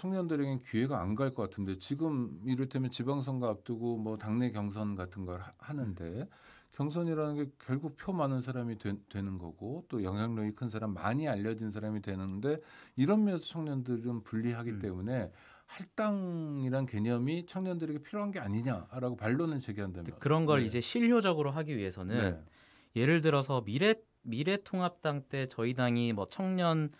청년들에겐 기회가 안 갈 것 같은데 지금 이를테면 지방선거 앞두고 뭐 당내 경선 같은 걸 하, 는데 경선이라는 게 결국 표 많은 사람이 되, 는 거고 또 영향력이 큰 사람 많이 알려진 사람이 되는데 이런 면에서 청년들은 불리하기 음. 때문에 할당이란 개념이 청년들에게 필요한 게 아니냐라고 반론을 제기한다면 그런 걸 네. 이제 실효적으로 하기 위해서는 네. 예를 들어서 미래 미래통합당 때 저희 당이 뭐 청년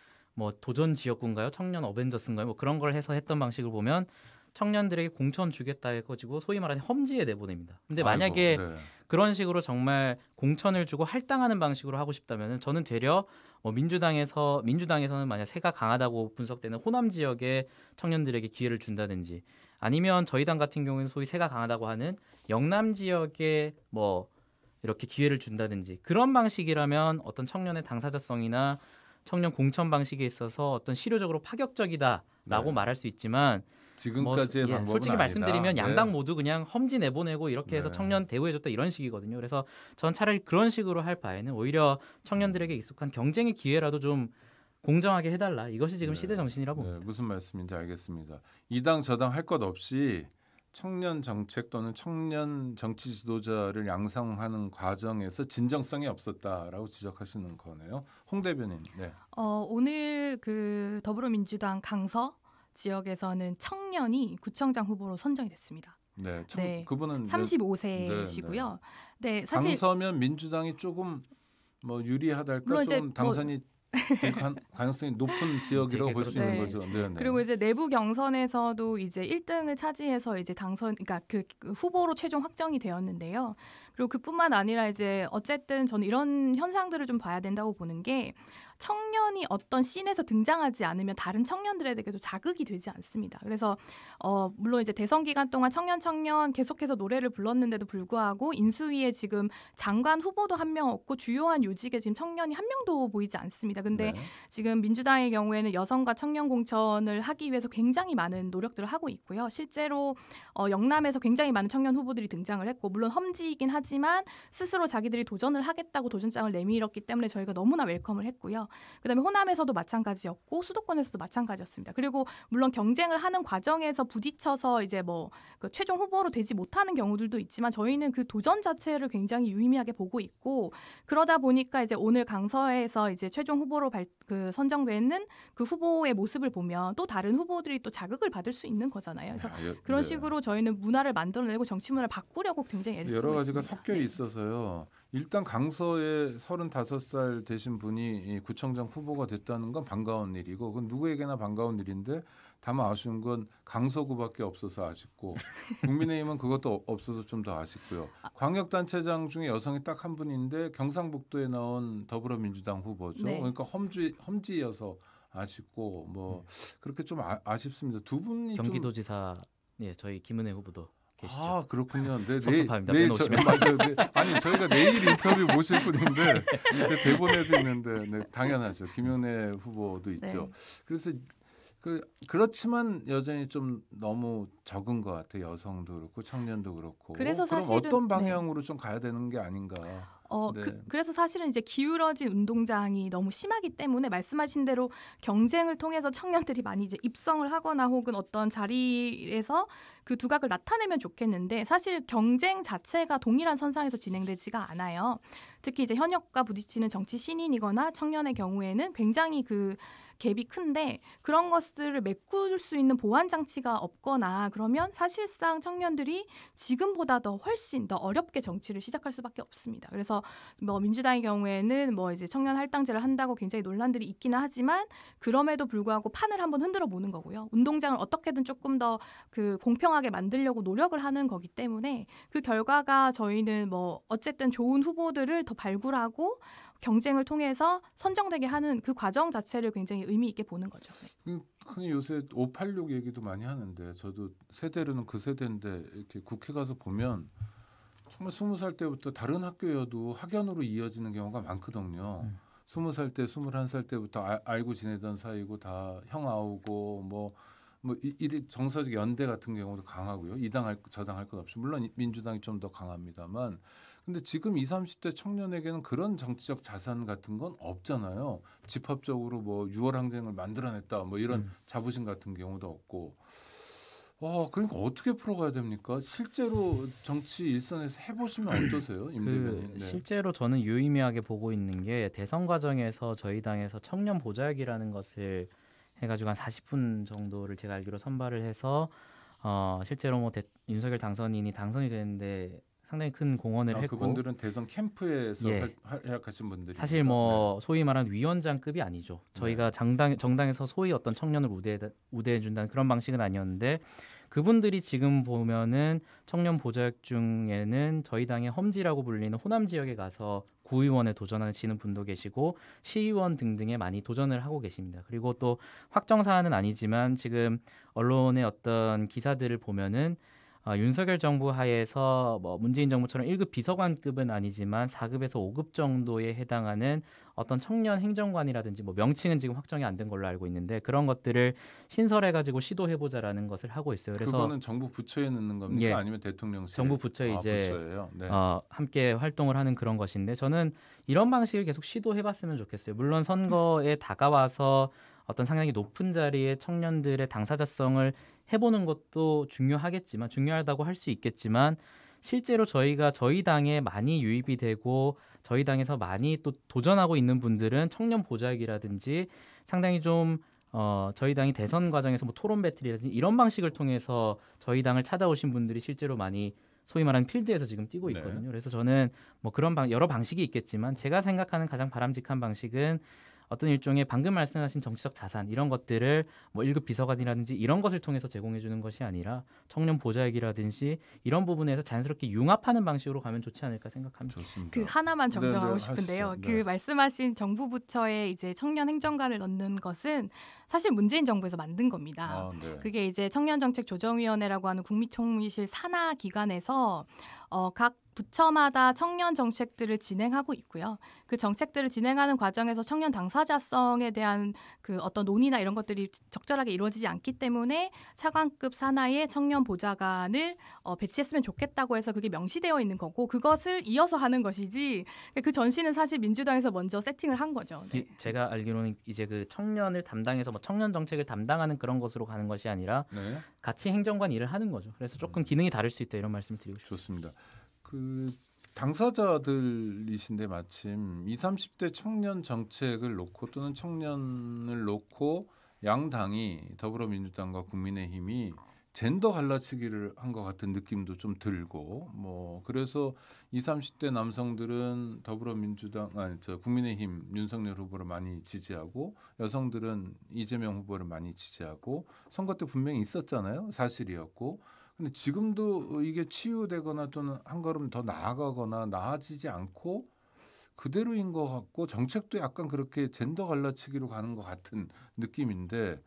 뭐 도전 지역군가요? 청년 어벤져스인가요? 뭐 그런 걸 해서 했던 방식을 보면 청년들에게 공천 주겠다 해가지고 소위 말하는 험지에 내보냅니다. 근데 만약에 아이고, 네. 그런 식으로 정말 공천을 주고 할당하는 방식으로 하고 싶다면 저는 되려 뭐 민주당에서 민주당에서는 만약 세가 강하다고 분석되는 호남 지역에 청년들에게 기회를 준다든지 아니면 저희 당 같은 경우는 소위 세가 강하다고 하는 영남 지역에 뭐 이렇게 기회를 준다든지 그런 방식이라면 어떤 청년의 당사자성이나 청년 공천 방식에 있어서 어떤 실효적으로 파격적이다라고 네. 말할 수 있지만 지금까지 뭐, 예, 솔직히 아니다. 말씀드리면 네. 양당 네. 모두 그냥 험지 내보내고 이렇게 해서 네. 청년 대우해줬다 이런 식이거든요. 그래서 전 차라리 그런 식으로 할 바에는 오히려 청년들에게 익숙한 경쟁의 기회라도 좀 공정하게 해달라. 이것이 지금 네. 시대 정신이라고 네, 봅니다. 무슨 말씀인지 알겠습니다. 이당 저당 할 것 없이 청년 정책 또는 청년 정치 지도자를 양성하는 과정에서 진정성이 없었다라고 지적하시는 거네요. 홍 대변인. 네. 어, 오늘 그 더불어민주당 강서 지역에서는 청년이 구청장 후보로 선정이 됐습니다. 네, 청, 네. 그분은 35세시고요. 네, 네. 네, 사실 강서면 민주당이 조금 뭐 유리하달까 좀 뭐 당선이 뭐 가능성이 높은 지역이라고 볼 수 있는 네. 거죠. 네, 네. 그리고 이제 내부 경선에서도 이제 1등을 차지해서 이제 당선, 그러니까 그, 그 후보로 최종 확정이 되었는데요. 그리고 그뿐만 아니라 이제 어쨌든 저는 이런 현상들을 좀 봐야 된다고 보는 게 청년이 어떤 씬에서 등장하지 않으면 다른 청년들에게도 자극이 되지 않습니다. 그래서 어 물론 이제 대선 기간 동안 청년 청년 계속해서 노래를 불렀는데도 불구하고 인수위에 지금 장관 후보도 한 명 없고 주요한 요직에 지금 청년이 한 명도 보이지 않습니다. 근데 네. 지금 민주당의 경우에는 여성과 청년 공천을 하기 위해서 굉장히 많은 노력들을 하고 있고요. 실제로 어 영남에서 굉장히 많은 청년 후보들이 등장을 했고 물론 험지이긴 하지 하지만 스스로 자기들이 도전을 하겠다고 도전장을 내밀었기 때문에 저희가 너무나 웰컴을 했고요. 그다음에 호남에서도 마찬가지였고 수도권에서도 마찬가지였습니다. 그리고 물론 경쟁을 하는 과정에서 부딪혀서 이제 뭐그 최종 후보로 되지 못하는 경우들도 있지만 저희는 그 도전 자체를 굉장히 유의미하게 보고 있고 그러다 보니까 이제 오늘 강서에서 이제 최종 후보로 발, 그 선정되는 그 후보의 모습을 보면 또 다른 후보들이 또 자극을 받을 수 있는 거잖아요. 그래서 아, 그런 네. 식으로 저희는 문화를 만들어내고 정치 문화를 바꾸려고 굉장히 애를 쓰고 있습니다. 여러 가지가 습니다 학교에 네. 있어서요. 일단 강서에 35살 되신 분이 구청장 후보가 됐다는 건 반가운 일이고 그건 누구에게나 반가운 일인데 다만 아쉬운 건 강서구밖에 없어서 아쉽고 국민의힘은 그것도 없어서 좀 더 아쉽고요. 아. 광역단체장 중에 여성이 딱 한 분인데 경상북도에 나온 더불어민주당 후보죠. 네. 그러니까 험지 험지여서 아쉽고 뭐 네. 그렇게 좀 아, 쉽습니다두 분이 경기도지사 예 저희 김은혜 후보도 계시죠. 아 그렇군요. 네, 섭섭합니다. 내일, 내일 맞아요. 네. 아니 저희가 내일 인터뷰 모실 분인데 이제 대본에도 있는데 네, 당연하죠. 김연애 후보도 있죠. 네. 그래서 그 그렇지만 여전히 좀 너무 적은 것 같아 요 여성도 그렇고 청년도 그렇고. 그래서 사실은 어떤 네. 방향으로 좀 가야 되는 게 아닌가. 어, 네. 그, 래서 사실은 이제 기울어진 운동장이 너무 심하기 때문에 말씀하신 대로 경쟁을 통해서 청년들이 많이 이제 입성을 하거나 혹은 어떤 자리에서 그 두각을 나타내면 좋겠는데 사실 경쟁 자체가 동일한 선상에서 진행되지가 않아요. 특히 이제 현역과 부딪히는 정치 신인이거나 청년의 경우에는 굉장히 그 갭이 큰데 그런 것을 들메줄수 있는 보완 장치가 없거나 그러면 사실상 청년들이 지금보다 더 훨씬 더 어렵게 정치를 시작할 수밖에 없습니다. 그래서 뭐 민주당의 경우에는 뭐 이제 청년 할당제를 한다고 굉장히 논란들이 있기는 하지만 그럼에도 불구하고 판을 한번 흔들어 보는 거고요. 운동장을 어떻게든 조금 더 그 공평하게 공정하게 만들려고 노력을 하는 거기 때문에 그 결과가 저희는 뭐 어쨌든 좋은 후보들을 더 발굴하고 경쟁을 통해서 선정되게 하는 그 과정 자체를 굉장히 의미 있게 보는 거죠. 네. 그 흔히 요새 586 얘기도 많이 하는데 저도 세대로는 그 세대인데 이렇게 국회 가서 보면 정말 스무 살 때부터 다른 학교여도 학연으로 이어지는 경우가 많거든요. 음. 스무 살 때, 스물한 살 때부터 아, 알고 지내던 사이고 다형 아우고 뭐뭐 이리 정서적 연대 같은 경우도 강하고요. 이당할 저당할 것 없이 물론 민주당이 좀 더 강합니다만 근데 지금 20, 30대 청년에게는 그런 정치적 자산 같은 건 없잖아요. 집합적으로 뭐 6월 항쟁을 만들어냈다 뭐 이런 음. 자부심 같은 경우도 없고 어, 그러니까 어떻게 풀어가야 됩니까? 실제로 정치 일선에서 해보시면 어떠세요? 그 임대변인. 그 실제로 저는 유의미하게 보고 있는 게 대선 과정에서 저희 당에서 청년 보좌역이라는 것을 해가지고 한 40분 정도를 제가 알기로 선발을 해서 어 실제로 뭐 대, 윤석열 당선인이 당선이 되는데 상당히 큰 공헌을 아, 했고 그분들은 대선 캠프에서 예. 활약하신 분들이 사실 뭐 네. 소위 말하는 위원장급이 아니죠. 저희가 네. 정당 정당에서 소위 어떤 청년을 우대 우대해 준다는 그런 방식은 아니었는데 그분들이 지금 보면은 청년 보좌역 중에는 저희 당의 험지라고 불리는 호남 지역에 가서 구의원에 도전하시는 분도 계시고 시의원 등등에 많이 도전을 하고 계십니다. 그리고 또 확정 사안은 아니지만 지금 언론의 어떤 기사들을 보면은 어, 윤석열 정부 하에서 뭐 문재인 정부처럼 1급 비서관급은 아니지만 4급에서 5급 정도에 해당하는 어떤 청년 행정관이라든지 뭐 명칭은 지금 확정이 안 된 걸로 알고 있는데 그런 것들을 신설해 가지고 시도해 보자라는 것을 하고 있어요. 그래서 그거는 정부 부처에 넣는 겁니까? 예. 아니면 대통령실? 정부 부처에 아, 이제 네. 어, 함께 활동을 하는 그런 것인데 저는 이런 방식을 계속 시도해 봤으면 좋겠어요. 물론 선거에 다가와서 어떤 상향이 높은 자리에 청년들의 당사자성을 해보는 것도 중요하겠지만 중요하다고 할 수 있겠지만 실제로 저희가 저희 당에 많이 유입이 되고 저희 당에서 많이 또 도전하고 있는 분들은 청년 보자기라든지 상당히 좀 어, 저희 당이 대선 과정에서 뭐 토론 배틀이라든지 이런 방식을 통해서 저희 당을 찾아오신 분들이 실제로 많이 소위 말하는 필드에서 지금 뛰고 네. 있거든요. 네. 그래서 저는 뭐 그런 방, 여러 방식이 있겠지만 제가 생각하는 가장 바람직한 방식은 어떤 일종의 방금 말씀하신 정치적 자산 이런 것들을 뭐일급 비서관이라든지 이런 것을 통해서 제공해 주는 것이 아니라 청년 보좌액이라든지 이런 부분에서 자연스럽게 융합하는 방식으로 가면 좋지 않을까 생각합니다. 좋습니다. 그 하나만 정정하고 네네, 네, 싶은데요. 하시죠. 그 네. 말씀하신 정부 부처에 이제 청년 행정관을 넣는 것은 사실 문재인 정부에서 만든 겁니다. 아, 네. 그게 이제 청년정책 조정위원회라고 하는 국미총리실 산하 기관에서 어, 각 부처마다 청년 정책들을 진행하고 있고요. 그 정책들을 진행하는 과정에서 청년 당사자성에 대한 그 어떤 논의나 이런 것들이 적절하게 이루어지지 않기 때문에 차관급 산하의 청년 보좌관을 어, 배치했으면 좋겠다고 해서 그게 명시되어 있는 거고 그것을 이어서 하는 것이지 그 전시는 사실 민주당에서 먼저 세팅을 한 거죠. 네. 제가 알기로는 이제 그 청년을 담당해서 뭐 청년 정책을 담당하는 그런 것으로 가는 것이 아니라 네. 같이 행정관 일을 하는 거죠. 그래서 음. 조금 기능이 다를 수 있다 이런 말씀 을 드리고 싶습니다. 좋습니다. 그 당사자들이신데 마침 20, 30대 청년 정책을 놓고 또는 청년을 놓고 양당이 더불어민주당과 국민의힘이 젠더 갈라치기를 한 것 같은 느낌도 좀 들고 뭐 그래서 2 30대 남성들은 더불어민주당 아니 저 국민의힘 윤석열 후보를 많이 지지하고 여성들은 이재명 후보를 많이 지지하고 선거 때 분명히 있었잖아요. 사실이었고 근데 지금도 이게 치유되거나 또는 한 걸음 더 나아가거나 나아지지 않고 그대로인 것 같고 정책도 약간 그렇게 젠더 갈라치기로 가는 것 같은 느낌인데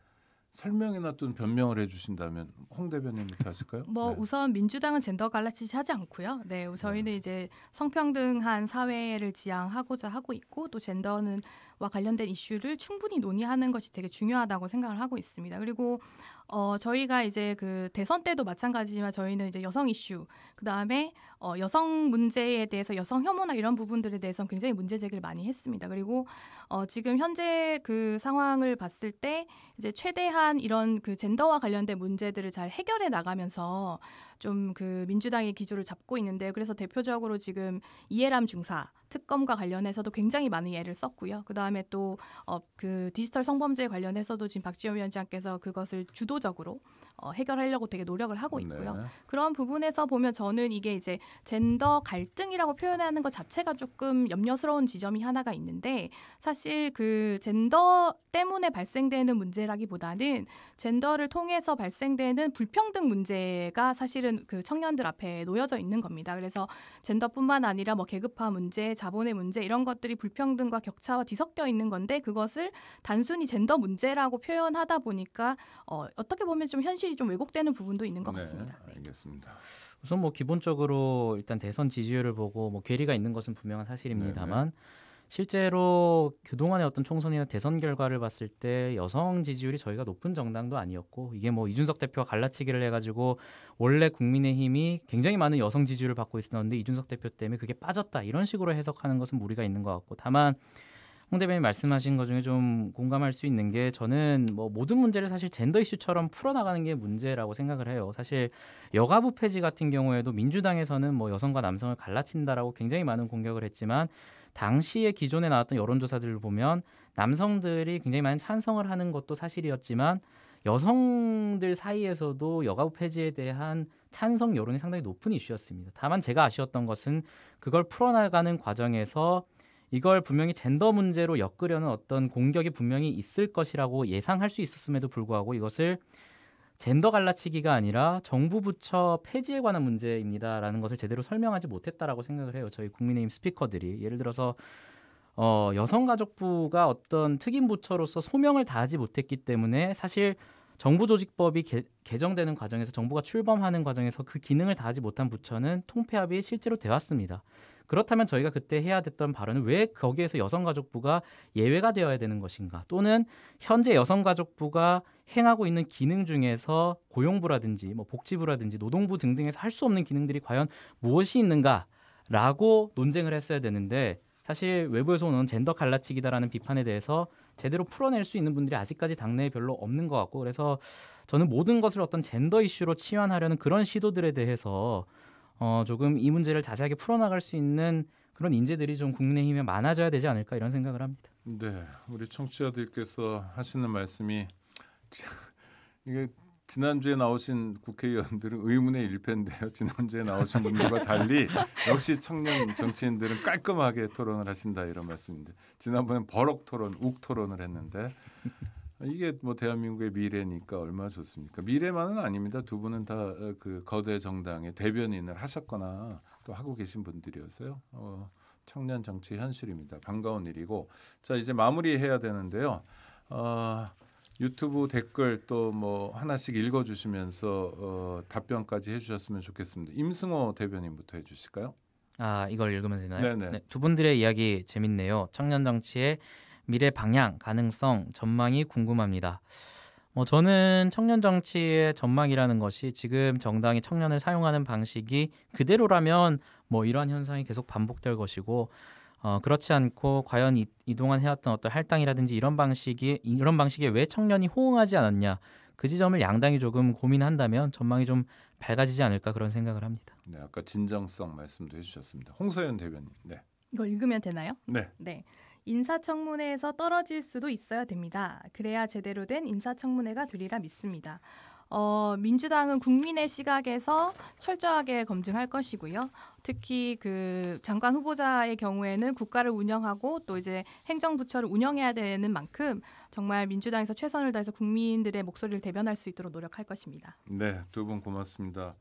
설명이나 또는 변명을 해주신다면 홍 대변인부터 하실까요? 뭐 네. 우선 민주당은 젠더 갈라치지 하지 않고요. 네, 저희는 네. 이제 성평등한 사회를 지향하고자 하고 있고 또 젠더는 와 관련된 이슈를 충분히 논의하는 것이 되게 중요하다고 생각을 하고 있습니다. 그리고 어, 저희가 이제 그 대선 때도 마찬가지지만 저희는 이제 여성 이슈, 그 다음에 어, 여성 문제에 대해서 여성 혐오나 이런 부분들에 대해서 굉장히 문제 제기를 많이 했습니다. 그리고 어, 지금 현재 그 상황을 봤을 때 이제 최대한 이런 그 젠더와 관련된 문제들을 잘 해결해 나가면서 좀 그 민주당의 기조를 잡고 있는데 그래서 대표적으로 지금 이해람 중사 특검과 관련해서도 굉장히 많은 예를 썼고요. 그다음 다음에 또그 어, 디지털 성범죄 관련해서도 지금 박지원 위원장께서 그것을 주도적으로 어, 해결하려고 되게 노력을 하고 있고요. 네. 그런 부분에서 보면 저는 이게 이제 젠더 갈등이라고 표현하는 것 자체가 조금 염려스러운 지점이 하나가 있는데 사실 그 젠더 때문에 발생되는 문제라기보다는 젠더를 통해서 발생되는 불평등 문제가 사실은 그 청년들 앞에 놓여져 있는 겁니다. 그래서 젠더뿐만 아니라 뭐 계급화 문제, 자본의 문제 이런 것들이 불평등과 격차와 뒤섞여 섞여 있는 건데 그것을 단순히 젠더 문제라고 표현하다 보니까 어, 어떻게 보면 좀 현실이 좀 왜곡되는 부분도 있는 것 네, 같습니다. 네. 알겠습니다. 우선 뭐 기본적으로 일단 대선 지지율을 보고 뭐 괴리가 있는 것은 분명한 사실입니다만. 네네. 네. 실제로 그동안의 어떤 총선이나 대선 결과를 봤을 때 여성 지지율이 저희가 높은 정당도 아니었고 이게 뭐 이준석 대표가 갈라치기를 해가지고 원래 국민의힘이 굉장히 많은 여성 지지율을 받고 있었는데 이준석 대표 때문에 그게 빠졌다 이런 식으로 해석하는 것은 무리가 있는 것 같고 다만 홍대변이 말씀하신 것 중에 좀 공감할 수 있는 게 저는 뭐 모든 문제를 사실 젠더 이슈처럼 풀어나가는 게 문제라고 생각을 해요. 사실 여가부 폐지 같은 경우에도 민주당에서는 뭐 여성과 남성을 갈라친다라고 굉장히 많은 공격을 했지만 당시에 기존에 나왔던 여론조사들을 보면 남성들이 굉장히 많은 찬성을 하는 것도 사실이었지만 여성들 사이에서도 여가부 폐지에 대한 찬성 여론이 상당히 높은 이슈였습니다. 다만 제가 아쉬웠던 것은 그걸 풀어나가는 과정에서 이걸 분명히 젠더 문제로 엮으려는 어떤 공격이 분명히 있을 것이라고 예상할 수 있었음에도 불구하고 이것을 젠더 갈라치기가 아니라 정부 부처 폐지에 관한 문제입니다라는 것을 제대로 설명하지 못했다라고 생각을 해요. 저희 국민의힘 스피커들이 예를 들어서 어, 여성가족부가 어떤 특임 부처로서 소명을 다하지 못했기 때문에 사실 정부조직법이 개, 정되는 과정에서 정부가 출범하는 과정에서 그 기능을 다하지 못한 부처는 통폐합이 실제로 되었습니다. 그렇다면 저희가 그때 해야 됐던 발언은 왜 거기에서 여성가족부가 예외가 되어야 되는 것인가? 또는 현재 여성가족부가 행하고 있는 기능 중에서 고용부라든지 뭐 복지부라든지 노동부 등등에서 할 수 없는 기능들이 과연 무엇이 있는가라고 논쟁을 했어야 되는데 사실 외부에서 오는 젠더 갈라치기다라는 비판에 대해서 제대로 풀어낼 수 있는 분들이 아직까지 당내에 별로 없는 것 같고 그래서 저는 모든 것을 어떤 젠더 이슈로 치환하려는 그런 시도들에 대해서 어, 조금 이 문제를 자세하게 풀어나갈 수 있는 그런 인재들이 좀 국민의힘에 많아져야 되지 않을까 이런 생각을 합니다. 네, 우리 청취자들께서 하시는 말씀이 이게 지난주에 나오신 국회의원들은 의문의 일패인데요. 지난주에 나오신 분들과 달리 역시 청년 정치인들은 깔끔하게 토론을 하신다 이런 말씀인데 지난번엔 버럭 토론, 욱 토론을 했는데 이게 뭐 대한민국의 미래니까 얼마나 좋습니까? 미래만은 아닙니다. 두 분은 다그 어, 거대 정당의 대변인을 하셨거나 또 하고 계신 분들이었어요. 어, 청년 정치 현실입니다. 반가운 일이고 자 이제 마무리해야 되는데요. 어, 유튜브 댓글 또 뭐 하나씩 읽어주시면서 어, 답변까지 해주셨으면 좋겠습니다. 임승호 대변인부터 해주실까요? 아 이걸 읽으면 되나요? 네네. 네, 분들의 이야기 재밌네요. 청년 정치의 미래 방향, 가능성, 전망이 궁금합니다. 뭐 저는 청년 정치의 전망이라는 것이 지금 정당이 청년을 사용하는 방식이 그대로라면 뭐 이러한 현상이 계속 반복될 것이고 어, 그렇지 않고 과연 이, 이동안 해왔던 어떤 할당이라든지 이런 방식이 이런 방식에 왜 청년이 호응하지 않았냐 그 지점을 양당이 조금 고민한다면 전망이 좀 밝아지지 않을까 그런 생각을 합니다. 네, 아까 진정성 말씀도 해주셨습니다. 홍서연 대변인. 네. 이걸 읽으면 되나요? 네. 네. 인사청문회에서 떨어질 수도 있어야 됩니다. 그래야 제대로 된 인사청문회가 되리라 믿습니다. 어, 민주당은 국민의 시각에서 철저하게 검증할 것이고요. 특히 그 장관 후보자의 경우에는 국가를 운영하고 또 이제 행정부처를 운영해야 되는 만큼 정말 민주당에서 최선을 다해서 국민들의 목소리를 대변할 수 있도록 노력할 것입니다. 네, 두 분 고맙습니다.